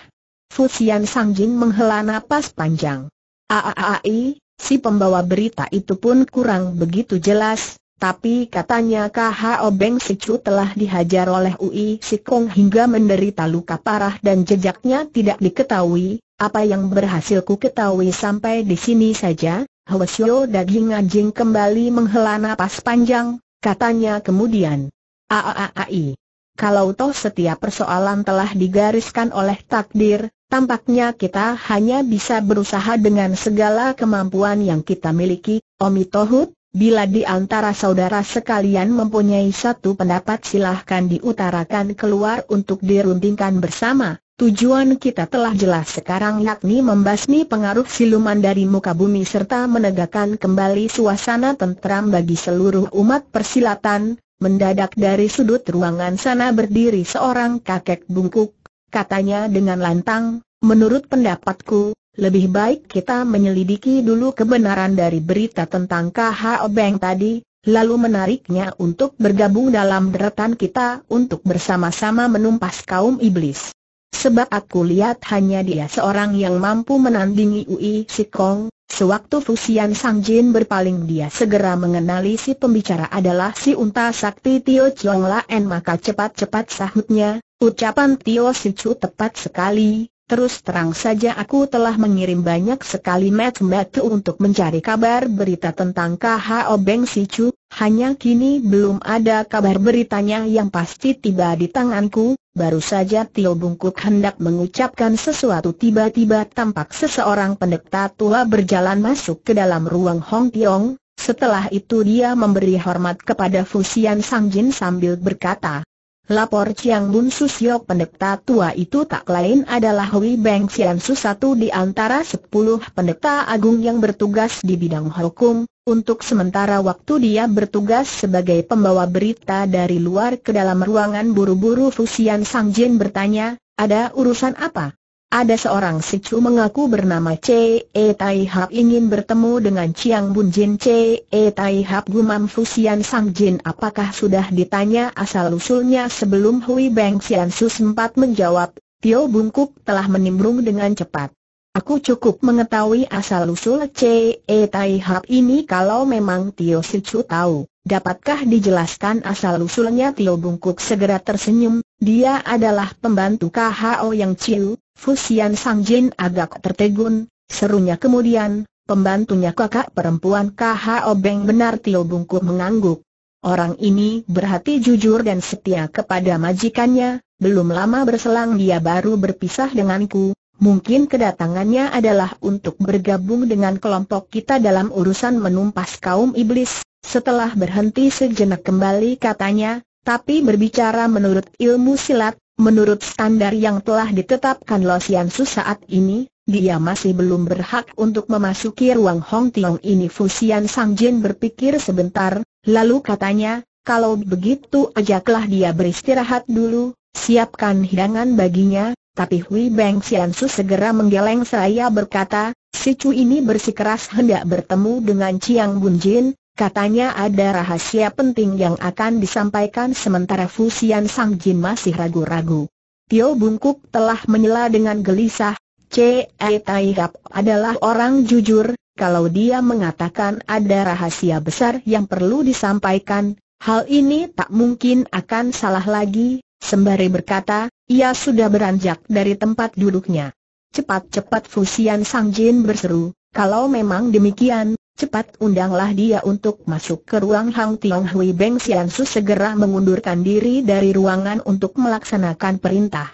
Fusian Sangjing menghela napas panjang. Aaai, si pembawa berita itu pun kurang begitu jelas, tapi katanya KH Obeng Sicu telah dihajar oleh UI Sikong hingga menderita luka parah dan jejaknya tidak diketahui, apa yang berhasil ku ketahui sampai di sini saja, Hwasyo daging anjing kembali menghela napas panjang, Katanya kemudian, Aaai, kalau toh setiap persoalan telah digariskan oleh takdir, tampaknya kita hanya bisa berusaha dengan segala kemampuan yang kita miliki, Omi Tohut, Bila di antara saudara sekalian mempunyai satu pendapat silahkan diutarakan keluar untuk dirundingkan bersama, Tujuan kita telah jelas sekarang yakni membasmi pengaruh siluman dari muka bumi serta menegakkan kembali suasana tentram bagi seluruh umat persilatan. Mendadak dari sudut ruangan sana berdiri seorang kakek bungkuk, katanya dengan lantang, menurut pendapatku, lebih baik kita menyelidiki dulu kebenaran dari berita tentang KH Obeng tadi, lalu menariknya untuk bergabung dalam deretan kita untuk bersama-sama menumpas kaum iblis. Sebab aku lihat hanya dia seorang yang mampu menandingi Ui Sikong, sewaktu Fusian Sang Jin berpaling dia segera mengenali si pembicara adalah si unta sakti Tio Chong Laen maka cepat-cepat sahutnya, ucapan Tio Si Sichu tepat sekali, terus terang saja aku telah mengirim banyak sekali match-match untuk mencari kabar berita tentang KHO Beng Sichu, hanya kini belum ada kabar beritanya yang pasti tiba di tanganku, Baru saja Tio Bungkuk hendak mengucapkan sesuatu tiba-tiba tampak seseorang pendeta tua berjalan masuk ke dalam ruang Hong Tiong, setelah itu dia memberi hormat kepada Fusian Sangjin sambil berkata, Lapor Chiang Bun Susyok pendeta tua itu tak lain adalah Hui Beng Xian Su satu di antara sepuluh pendeta agung yang bertugas di bidang hukum, untuk sementara waktu dia bertugas sebagai pembawa berita dari luar ke dalam ruangan buru-buru Fusian Sangjin bertanya, ada urusan apa? Ada seorang Sicu mengaku bernama C. E. Tai Hap ingin bertemu dengan Chiang Bun Jin C. E. Tai Hap gumam Fusian Sangjin apakah sudah ditanya asal-usulnya sebelum Hui Beng Sian Su sempat menjawab, Tio Bungkuk telah menimbrung dengan cepat. Aku cukup mengetahui asal-usul C.E. Tai Hap ini kalau memang Tio Chu tahu. Dapatkah dijelaskan asal-usulnya Tio Bungkuk segera tersenyum, dia adalah pembantu KHO yang Chiu, Fusian Jin agak tertegun, serunya kemudian, pembantunya kakak perempuan KHO Beng benar Tio Bungkuk mengangguk. Orang ini berhati jujur dan setia kepada majikannya, belum lama berselang dia baru berpisah denganku, Mungkin kedatangannya adalah untuk bergabung dengan kelompok kita dalam urusan menumpas kaum iblis. Setelah berhenti sejenak kembali katanya, tapi berbicara menurut ilmu silat, menurut standar yang telah ditetapkan Lo Su saat ini, dia masih belum berhak untuk memasuki ruang Hong Tiong ini Fusian Sang Jin berpikir sebentar, lalu katanya, kalau begitu ajaklah dia beristirahat dulu, siapkan hidangan baginya, tapi Hui Beng Xiansu segera menggeleng seraya berkata, si Chu ini bersikeras hendak bertemu dengan Chiang Bun Jin, katanya ada rahasia penting yang akan disampaikan sementara Fusian Sang Jin masih ragu-ragu. Tio Bungkuk telah menyela dengan gelisah, C.E. Tai Hap adalah orang jujur, kalau dia mengatakan ada rahasia besar yang perlu disampaikan, hal ini tak mungkin akan salah lagi, sembari berkata, ia sudah beranjak dari tempat duduknya. Cepat-cepat Fusian Sang Jin berseru, kalau memang demikian, cepat undanglah dia untuk masuk ke ruang Hang Tiong Hui Beng Sian Su segera mengundurkan diri dari ruangan untuk melaksanakan perintah.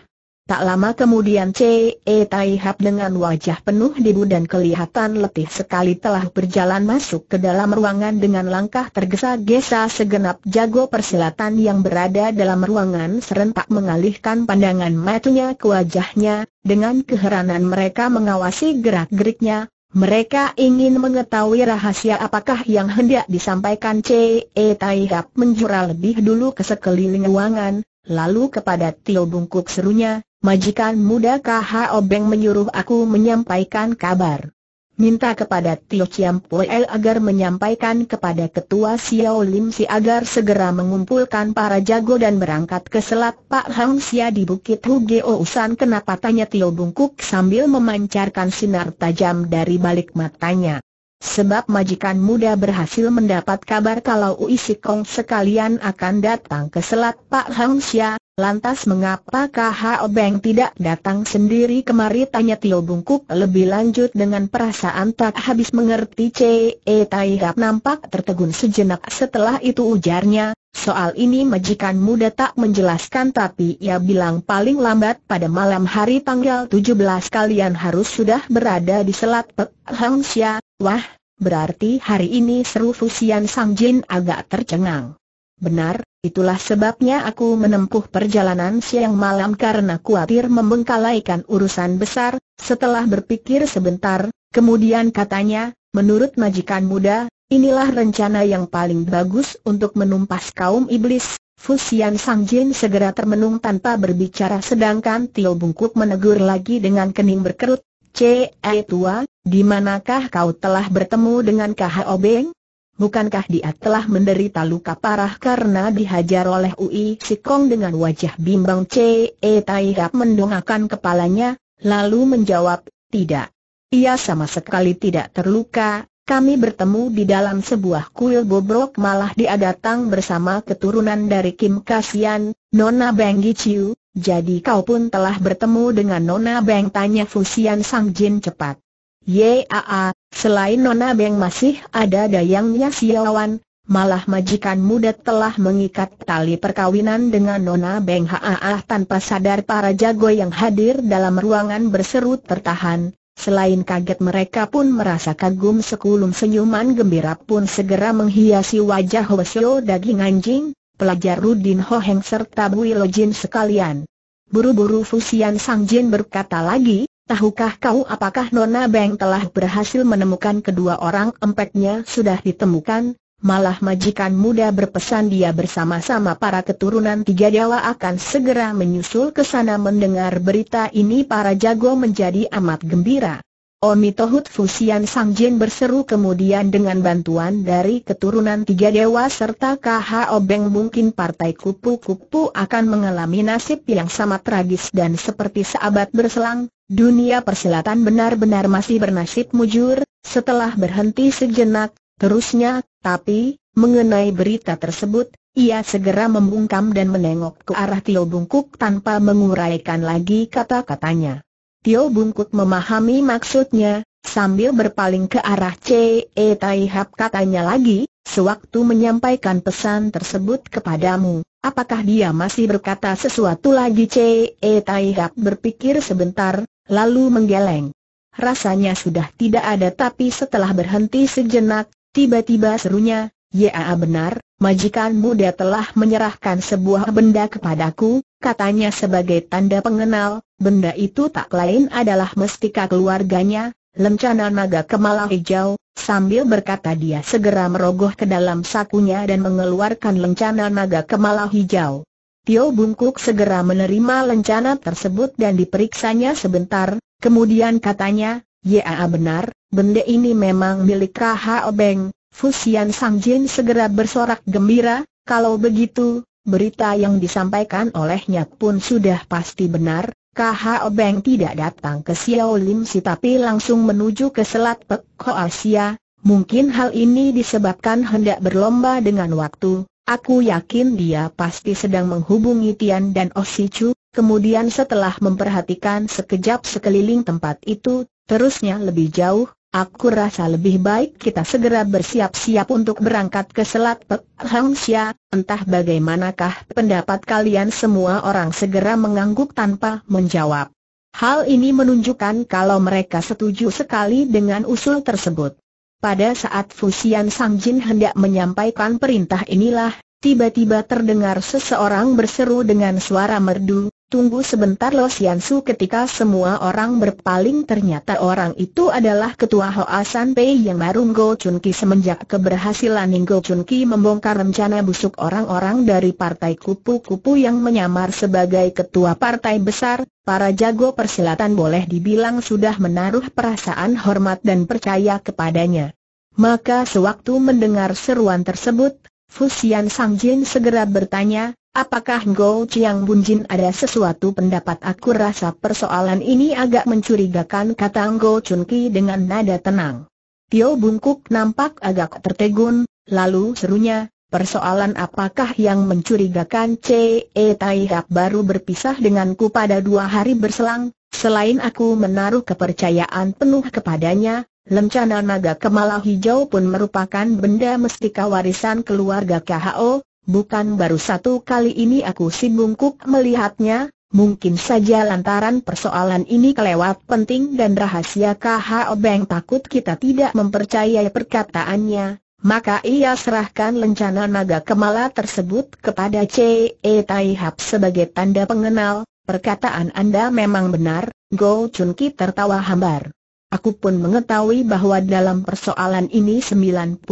Tak lama kemudian E. Tai Hap dengan wajah penuh debu dan kelihatan letih sekali telah berjalan masuk ke dalam ruangan dengan langkah tergesa-gesa segenap jago persilatan yang berada dalam ruangan serentak mengalihkan pandangan matanya ke wajahnya, dengan keheranan mereka mengawasi gerak-geriknya, mereka ingin mengetahui rahasia apakah yang hendak disampaikan E. Tai Hap menjura lebih dulu ke sekeliling ruangan, lalu kepada Tio Bungkuk serunya, Majikan muda KH Obeng menyuruh aku menyampaikan kabar. Minta kepada Tio Chiam Poel agar menyampaikan kepada Ketua Xiao Lim Si agar segera mengumpulkan para jago dan berangkat ke Selat Pak Hang Sia di Bukit Geo Usan kenapa tanya Tio Bungkuk sambil memancarkan sinar tajam dari balik matanya. Sebab majikan muda berhasil mendapat kabar kalau Ui Sikong sekalian akan datang ke Selat Pak Hang Sia, Lantas mengapa KHO Beng tidak datang sendiri kemari tanya Tio Bungkuk lebih lanjut dengan perasaan tak habis mengerti C.E. Hap nampak tertegun sejenak setelah itu ujarnya, soal ini majikan muda tak menjelaskan tapi ia bilang paling lambat pada malam hari tanggal 17 kalian harus sudah berada di Selat Pek Hang Sya, wah, berarti hari ini seru Fusian Sang Jin agak tercengang. Benar, Itulah sebabnya aku menempuh perjalanan siang malam karena khawatir membengkalaikan urusan besar. Setelah berpikir sebentar, kemudian katanya, menurut majikan muda, inilah rencana yang paling bagus untuk menumpas kaum iblis. Fusian Sangjin segera termenung tanpa berbicara sedangkan Tio Bungkuk menegur lagi dengan kening berkerut. Ce tua, di manakah kau telah bertemu dengan KHO Obeng? Bukankah dia telah menderita luka parah karena dihajar oleh Ui Sikong dengan wajah bimbang Ce Tai Hap mendongakkan kepalanya, lalu menjawab, tidak. Ia sama sekali tidak terluka, kami bertemu di dalam sebuah kuil bobrok malah dia datang bersama keturunan dari Kim Kasian, Nona Beng Giciu, jadi kau pun telah bertemu dengan Nona Beng tanya Fusian Sang Jin cepat. Yaa, selain Nona Beng masih ada dayangnya Siawan, malah majikan muda telah mengikat tali perkawinan dengan Nona Beng Haah tanpa sadar para jago yang hadir dalam ruangan berseru tertahan. Selain kaget mereka pun merasa kagum sekulum senyuman gembira pun segera menghiasi wajah Hwasyo daging anjing, pelajar Rudin Ho serta Bui Lo Jin sekalian. Buru-buru Fusian Sang Jin berkata lagi, Tahukah kau apakah Nona Beng telah berhasil menemukan kedua orang empeknya sudah ditemukan, malah majikan muda berpesan dia bersama-sama para keturunan tiga dewa akan segera menyusul ke sana mendengar berita ini para jago menjadi amat gembira. Omi Tohut Fusian Sang berseru kemudian dengan bantuan dari keturunan tiga dewa serta KH Obeng mungkin partai kupu-kupu akan mengalami nasib yang sama tragis dan seperti seabad berselang, Dunia persilatan benar-benar masih bernasib mujur, setelah berhenti sejenak, terusnya, tapi, mengenai berita tersebut, ia segera membungkam dan menengok ke arah Tio Bungkuk tanpa menguraikan lagi kata-katanya. Tio Bungkuk memahami maksudnya, sambil berpaling ke arah C.E. Tai Hap katanya lagi, sewaktu menyampaikan pesan tersebut kepadamu, Apakah dia masih berkata sesuatu lagi Ce Tai Hap berpikir sebentar, lalu menggeleng. Rasanya sudah tidak ada tapi setelah berhenti sejenak, tiba-tiba serunya, Ya benar, majikan muda telah menyerahkan sebuah benda kepadaku, katanya sebagai tanda pengenal, benda itu tak lain adalah mestika keluarganya, lencana naga kemala hijau, sambil berkata dia segera merogoh ke dalam sakunya dan mengeluarkan lencana naga kemala hijau. Tio Bungkuk segera menerima lencana tersebut dan diperiksanya sebentar, kemudian katanya, Ya benar, benda ini memang milik Kha Obeng, Fusian Sangjin segera bersorak gembira, kalau begitu, berita yang disampaikan olehnya pun sudah pasti benar, Kha Obeng tidak datang ke Xiao Lim Si tapi langsung menuju ke Selat Pek Asia, mungkin hal ini disebabkan hendak berlomba dengan waktu, Aku yakin dia pasti sedang menghubungi Tian dan Osichu, kemudian setelah memperhatikan sekejap sekeliling tempat itu, terusnya lebih jauh, aku rasa lebih baik kita segera bersiap-siap untuk berangkat ke Selat Pek Hangsia, entah bagaimanakah pendapat kalian semua orang segera mengangguk tanpa menjawab. Hal ini menunjukkan kalau mereka setuju sekali dengan usul tersebut. Pada saat Fusian Jin hendak menyampaikan perintah inilah, tiba-tiba terdengar seseorang berseru dengan suara merdu, Tunggu sebentar Lo Sian Su ketika semua orang berpaling ternyata orang itu adalah ketua Hoa San Pei yang baru Ngo Chun Ki semenjak keberhasilan Ngo Chun Ki membongkar rencana busuk orang-orang dari partai kupu-kupu yang menyamar sebagai ketua partai besar, para jago persilatan boleh dibilang sudah menaruh perasaan hormat dan percaya kepadanya. Maka sewaktu mendengar seruan tersebut, Fusian Jin segera bertanya, Apakah Go Chiang Jin ada sesuatu pendapat aku rasa persoalan ini agak mencurigakan kata Go Chun Ki dengan nada tenang. Tio Bungkuk nampak agak tertegun, lalu serunya, persoalan apakah yang mencurigakan C.E. E tai Hap baru berpisah denganku pada dua hari berselang, selain aku menaruh kepercayaan penuh kepadanya, lencana naga kemala hijau pun merupakan benda mestika warisan keluarga KHO, Bukan baru satu kali ini aku bungkuk melihatnya, mungkin saja lantaran persoalan ini kelewat penting dan rahasia KH obeng takut kita tidak mempercayai perkataannya, maka ia serahkan lencana naga kemala tersebut kepada C.E. Taihap sebagai tanda pengenal, perkataan Anda memang benar, Go Chun Ki tertawa hambar. Aku pun mengetahui bahwa dalam persoalan ini 90%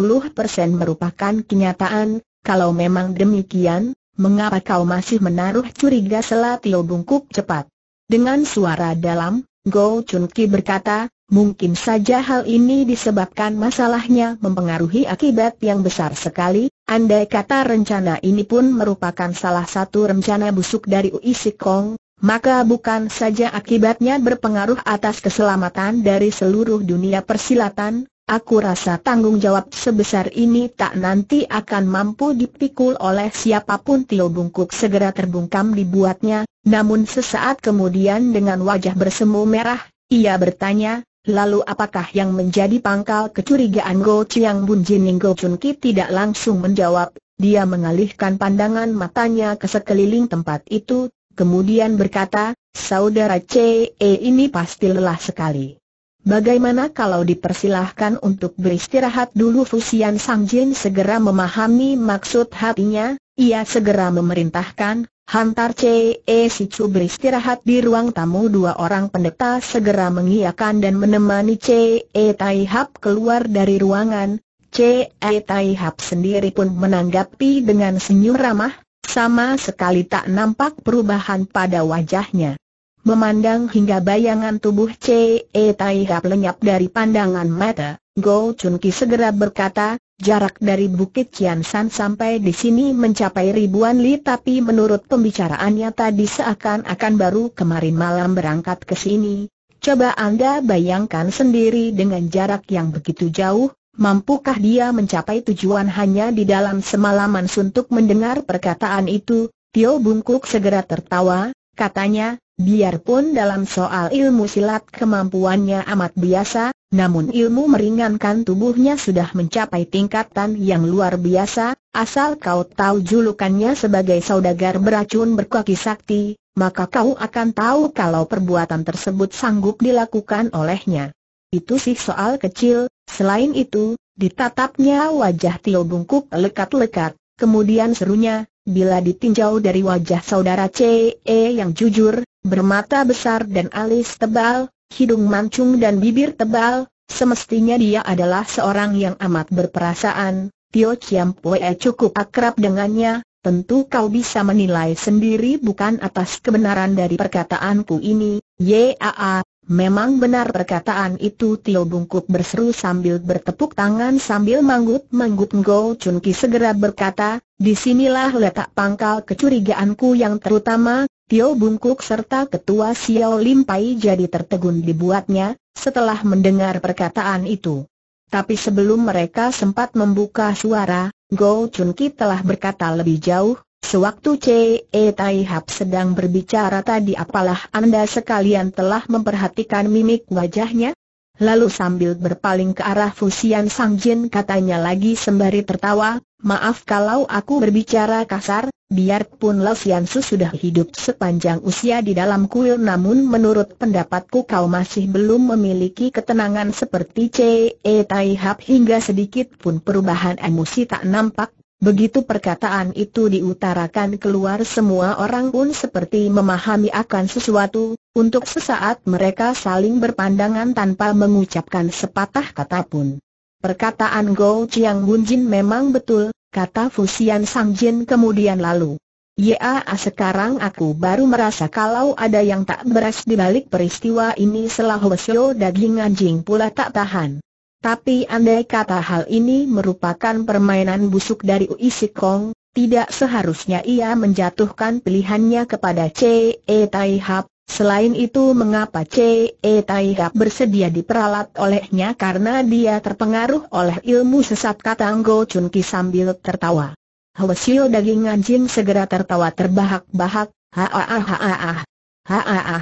merupakan kenyataan, kalau memang demikian, mengapa kau masih menaruh curiga Selatio bungkuk cepat? Dengan suara dalam, Go Chun Ki berkata, mungkin saja hal ini disebabkan masalahnya mempengaruhi akibat yang besar sekali, andai kata rencana ini pun merupakan salah satu rencana busuk dari Ui Sikong, maka bukan saja akibatnya berpengaruh atas keselamatan dari seluruh dunia persilatan, Aku rasa tanggung jawab sebesar ini tak nanti akan mampu dipikul oleh siapapun Tio Bungkuk segera terbungkam dibuatnya, namun sesaat kemudian dengan wajah bersemu merah, ia bertanya, Lalu apakah yang menjadi pangkal kecurigaan Go Chiang Bun Jin Go Chun Ki tidak langsung menjawab, dia mengalihkan pandangan matanya ke sekeliling tempat itu, kemudian berkata, Saudara CE ini pasti lelah sekali. Bagaimana kalau dipersilahkan untuk beristirahat dulu Fusian Sang Jin segera memahami maksud hatinya, ia segera memerintahkan, hantar C.E. Eh, Sicu beristirahat di ruang tamu dua orang pendeta segera mengiakan dan menemani C.E. Eh, tai Hap keluar dari ruangan, C.E. Eh, tai Hap sendiri pun menanggapi dengan senyum ramah, sama sekali tak nampak perubahan pada wajahnya. Memandang hingga bayangan tubuh C.E. Tai Hap lenyap dari pandangan mata, Go Chun Ki segera berkata, jarak dari Bukit Kian San sampai di sini mencapai ribuan li tapi menurut pembicaraannya tadi seakan-akan baru kemarin malam berangkat ke sini. Coba Anda bayangkan sendiri dengan jarak yang begitu jauh, mampukah dia mencapai tujuan hanya di dalam semalaman suntuk mendengar perkataan itu? Tio Bungkuk segera tertawa, Katanya, biarpun dalam soal ilmu silat kemampuannya amat biasa, namun ilmu meringankan tubuhnya sudah mencapai tingkatan yang luar biasa, asal kau tahu julukannya sebagai saudagar beracun berkaki sakti, maka kau akan tahu kalau perbuatan tersebut sanggup dilakukan olehnya. Itu sih soal kecil, selain itu, ditatapnya wajah Tio Bungkuk lekat-lekat, kemudian serunya, Bila ditinjau dari wajah saudara CE yang jujur, bermata besar dan alis tebal, hidung mancung dan bibir tebal, semestinya dia adalah seorang yang amat berperasaan, Tio Chiam Pue cukup akrab dengannya, tentu kau bisa menilai sendiri bukan atas kebenaran dari perkataanku ini, YAA, Memang benar perkataan itu Tio Bungkuk berseru sambil bertepuk tangan sambil manggut-manggut Ngo Chun Ki segera berkata, disinilah letak pangkal kecurigaanku yang terutama, Tio Bungkuk serta ketua Xiao Lim Pai jadi tertegun dibuatnya, setelah mendengar perkataan itu. Tapi sebelum mereka sempat membuka suara, Go Chun Ki telah berkata lebih jauh, Sewaktu C.E. Tai Hap sedang berbicara tadi apalah Anda sekalian telah memperhatikan mimik wajahnya? Lalu sambil berpaling ke arah Fusian Sangjin katanya lagi sembari tertawa, maaf kalau aku berbicara kasar, biarpun Lesian Su sudah hidup sepanjang usia di dalam kuil namun menurut pendapatku kau masih belum memiliki ketenangan seperti C.E. Tai Hap hingga sedikit pun perubahan emosi tak nampak Begitu perkataan itu diutarakan keluar semua orang pun seperti memahami akan sesuatu, untuk sesaat mereka saling berpandangan tanpa mengucapkan sepatah kata pun. Perkataan Gou Chiang Bunjin memang betul, kata Fusian Sangjin kemudian lalu. Ya sekarang aku baru merasa kalau ada yang tak beres di balik peristiwa ini selah Wesio daging anjing pula tak tahan. Tapi andai kata hal ini merupakan permainan busuk dari Ui Sikong, tidak seharusnya ia menjatuhkan pilihannya kepada Ce E. Tai Hap. Selain itu mengapa Ce E. Tai Hap bersedia diperalat olehnya karena dia terpengaruh oleh ilmu sesat kata Go Chun Ki sambil tertawa. Hwasyo daging anjing segera tertawa terbahak-bahak, ha ha ha ha ha ha ha.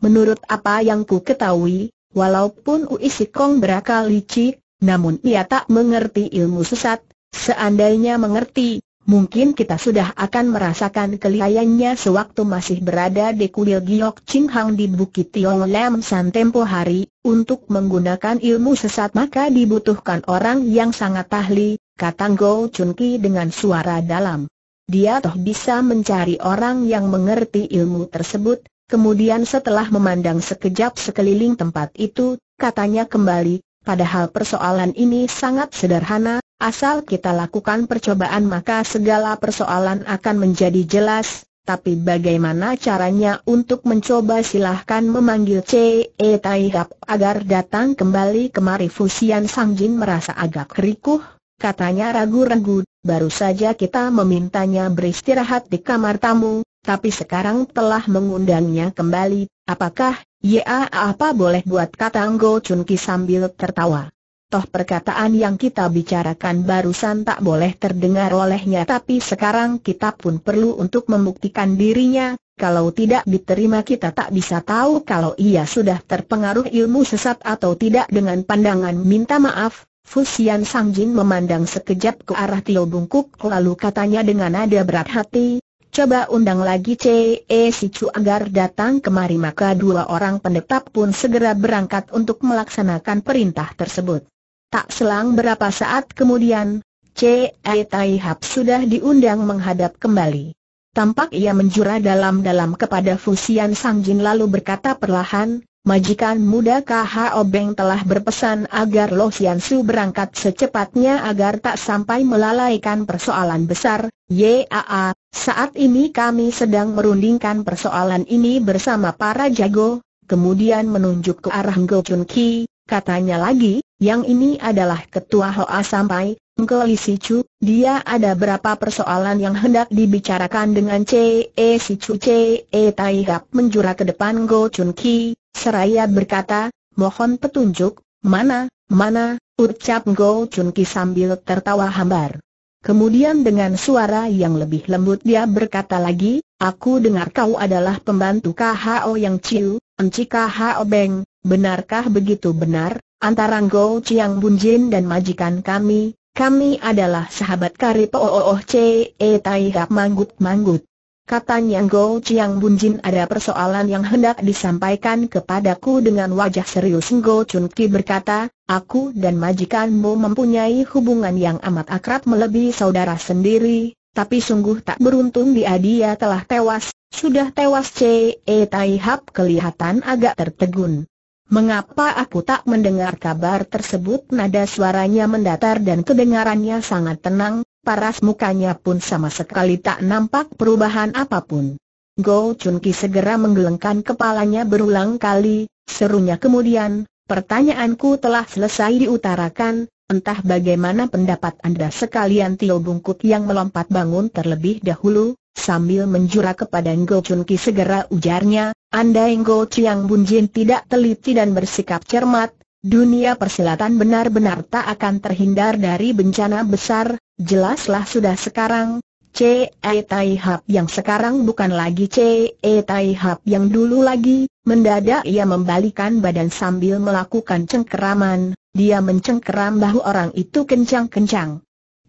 Menurut apa yang ku ketahui, Walaupun Ui Sikong berakal licik, namun ia tak mengerti ilmu sesat, seandainya mengerti, mungkin kita sudah akan merasakan kelihayannya sewaktu masih berada di kuil Giok Ching Hang di Bukit Tiong Lam San tempo hari, untuk menggunakan ilmu sesat maka dibutuhkan orang yang sangat ahli, kata Go Chun Ki dengan suara dalam. Dia toh bisa mencari orang yang mengerti ilmu tersebut, Kemudian setelah memandang sekejap sekeliling tempat itu, katanya kembali, padahal persoalan ini sangat sederhana, asal kita lakukan percobaan maka segala persoalan akan menjadi jelas, tapi bagaimana caranya untuk mencoba silahkan memanggil C.E. Tai agar datang kembali kemari Fusian Sangjin merasa agak kerikuh, katanya ragu-ragu, baru saja kita memintanya beristirahat di kamar tamu, tapi sekarang telah mengundangnya kembali, apakah, ya apa boleh buat kata Anggo Chunki sambil tertawa. Toh perkataan yang kita bicarakan barusan tak boleh terdengar olehnya tapi sekarang kita pun perlu untuk membuktikan dirinya, kalau tidak diterima kita tak bisa tahu kalau ia sudah terpengaruh ilmu sesat atau tidak dengan pandangan minta maaf. Fusian Sangjin memandang sekejap ke arah Tio Bungkuk lalu katanya dengan nada berat hati, Coba undang lagi C E si Sicu agar datang kemari maka dua orang pendetap pun segera berangkat untuk melaksanakan perintah tersebut. Tak selang berapa saat kemudian, C.E. Tai Hap sudah diundang menghadap kembali. Tampak ia menjura dalam-dalam kepada Fusian Sangjin lalu berkata perlahan, Majikan muda KH Obeng telah berpesan agar Lo Sian Su berangkat secepatnya agar tak sampai melalaikan persoalan besar, YAA, saat ini kami sedang merundingkan persoalan ini bersama para jago, kemudian menunjuk ke arah Ngo Chun Ki, katanya lagi, yang ini adalah ketua Hoa Sampai, Ngo Li Si Chu, dia ada berapa persoalan yang hendak dibicarakan dengan C.E. Si Chu C.E. Tai Hap menjura ke depan Ngo Chun Ki, Seraya berkata, mohon petunjuk, mana, mana, ucap Go Chun Ki sambil tertawa hambar. Kemudian dengan suara yang lebih lembut dia berkata lagi, aku dengar kau adalah pembantu KHO yang Ciu, Enci KHO Beng, benarkah begitu benar? Antara Go Chiang Bunjin dan majikan kami, kami adalah sahabat karib OOOC E Tai Hap Manggut Manggut. Kata Nyang Go Chiang Bunjin ada persoalan yang hendak disampaikan kepadaku dengan wajah serius Go Chun Ki berkata, aku dan majikanmu mempunyai hubungan yang amat akrab melebihi saudara sendiri, tapi sungguh tak beruntung dia dia telah tewas, sudah tewas C.E. Tai Hap kelihatan agak tertegun. Mengapa aku tak mendengar kabar tersebut nada suaranya mendatar dan kedengarannya sangat tenang, paras mukanya pun sama sekali tak nampak perubahan apapun. Go Chun Ki segera menggelengkan kepalanya berulang kali, serunya kemudian, pertanyaanku telah selesai diutarakan, entah bagaimana pendapat Anda sekalian Tio Bungkuk yang melompat bangun terlebih dahulu, sambil menjura kepada Go Chun Ki segera ujarnya, Anda Go Chiang Bunjin tidak teliti dan bersikap cermat, Dunia persilatan benar-benar tak akan terhindar dari bencana besar, jelaslah sudah sekarang, C.E. Tai Hap yang sekarang bukan lagi C.E. Tai Hap yang dulu lagi, mendadak ia membalikan badan sambil melakukan cengkeraman, dia mencengkeram bahu orang itu kencang-kencang.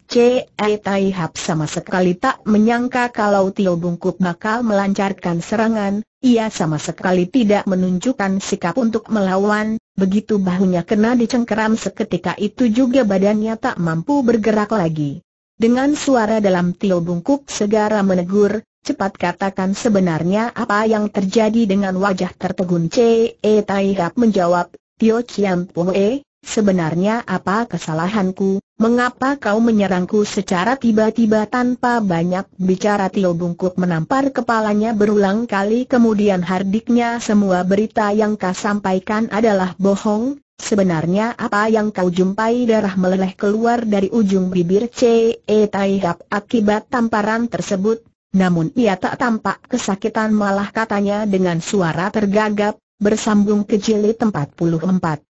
Ce Tai Hap sama sekali tak menyangka kalau Tio Bungkuk bakal melancarkan serangan, ia sama sekali tidak menunjukkan sikap untuk melawan, begitu bahunya kena dicengkeram seketika itu juga badannya tak mampu bergerak lagi. Dengan suara dalam Tio Bungkuk segera menegur, cepat katakan sebenarnya apa yang terjadi dengan wajah tertegun Ce Tai Hap menjawab, Tio Chiam Pue, Sebenarnya apa kesalahanku, mengapa kau menyerangku secara tiba-tiba tanpa banyak bicara Tio Bungkuk menampar kepalanya berulang kali kemudian hardiknya semua berita yang kau sampaikan adalah bohong, sebenarnya apa yang kau jumpai darah meleleh keluar dari ujung bibir E. Taihap akibat tamparan tersebut, namun ia tak tampak kesakitan malah katanya dengan suara tergagap, bersambung ke jilid 44.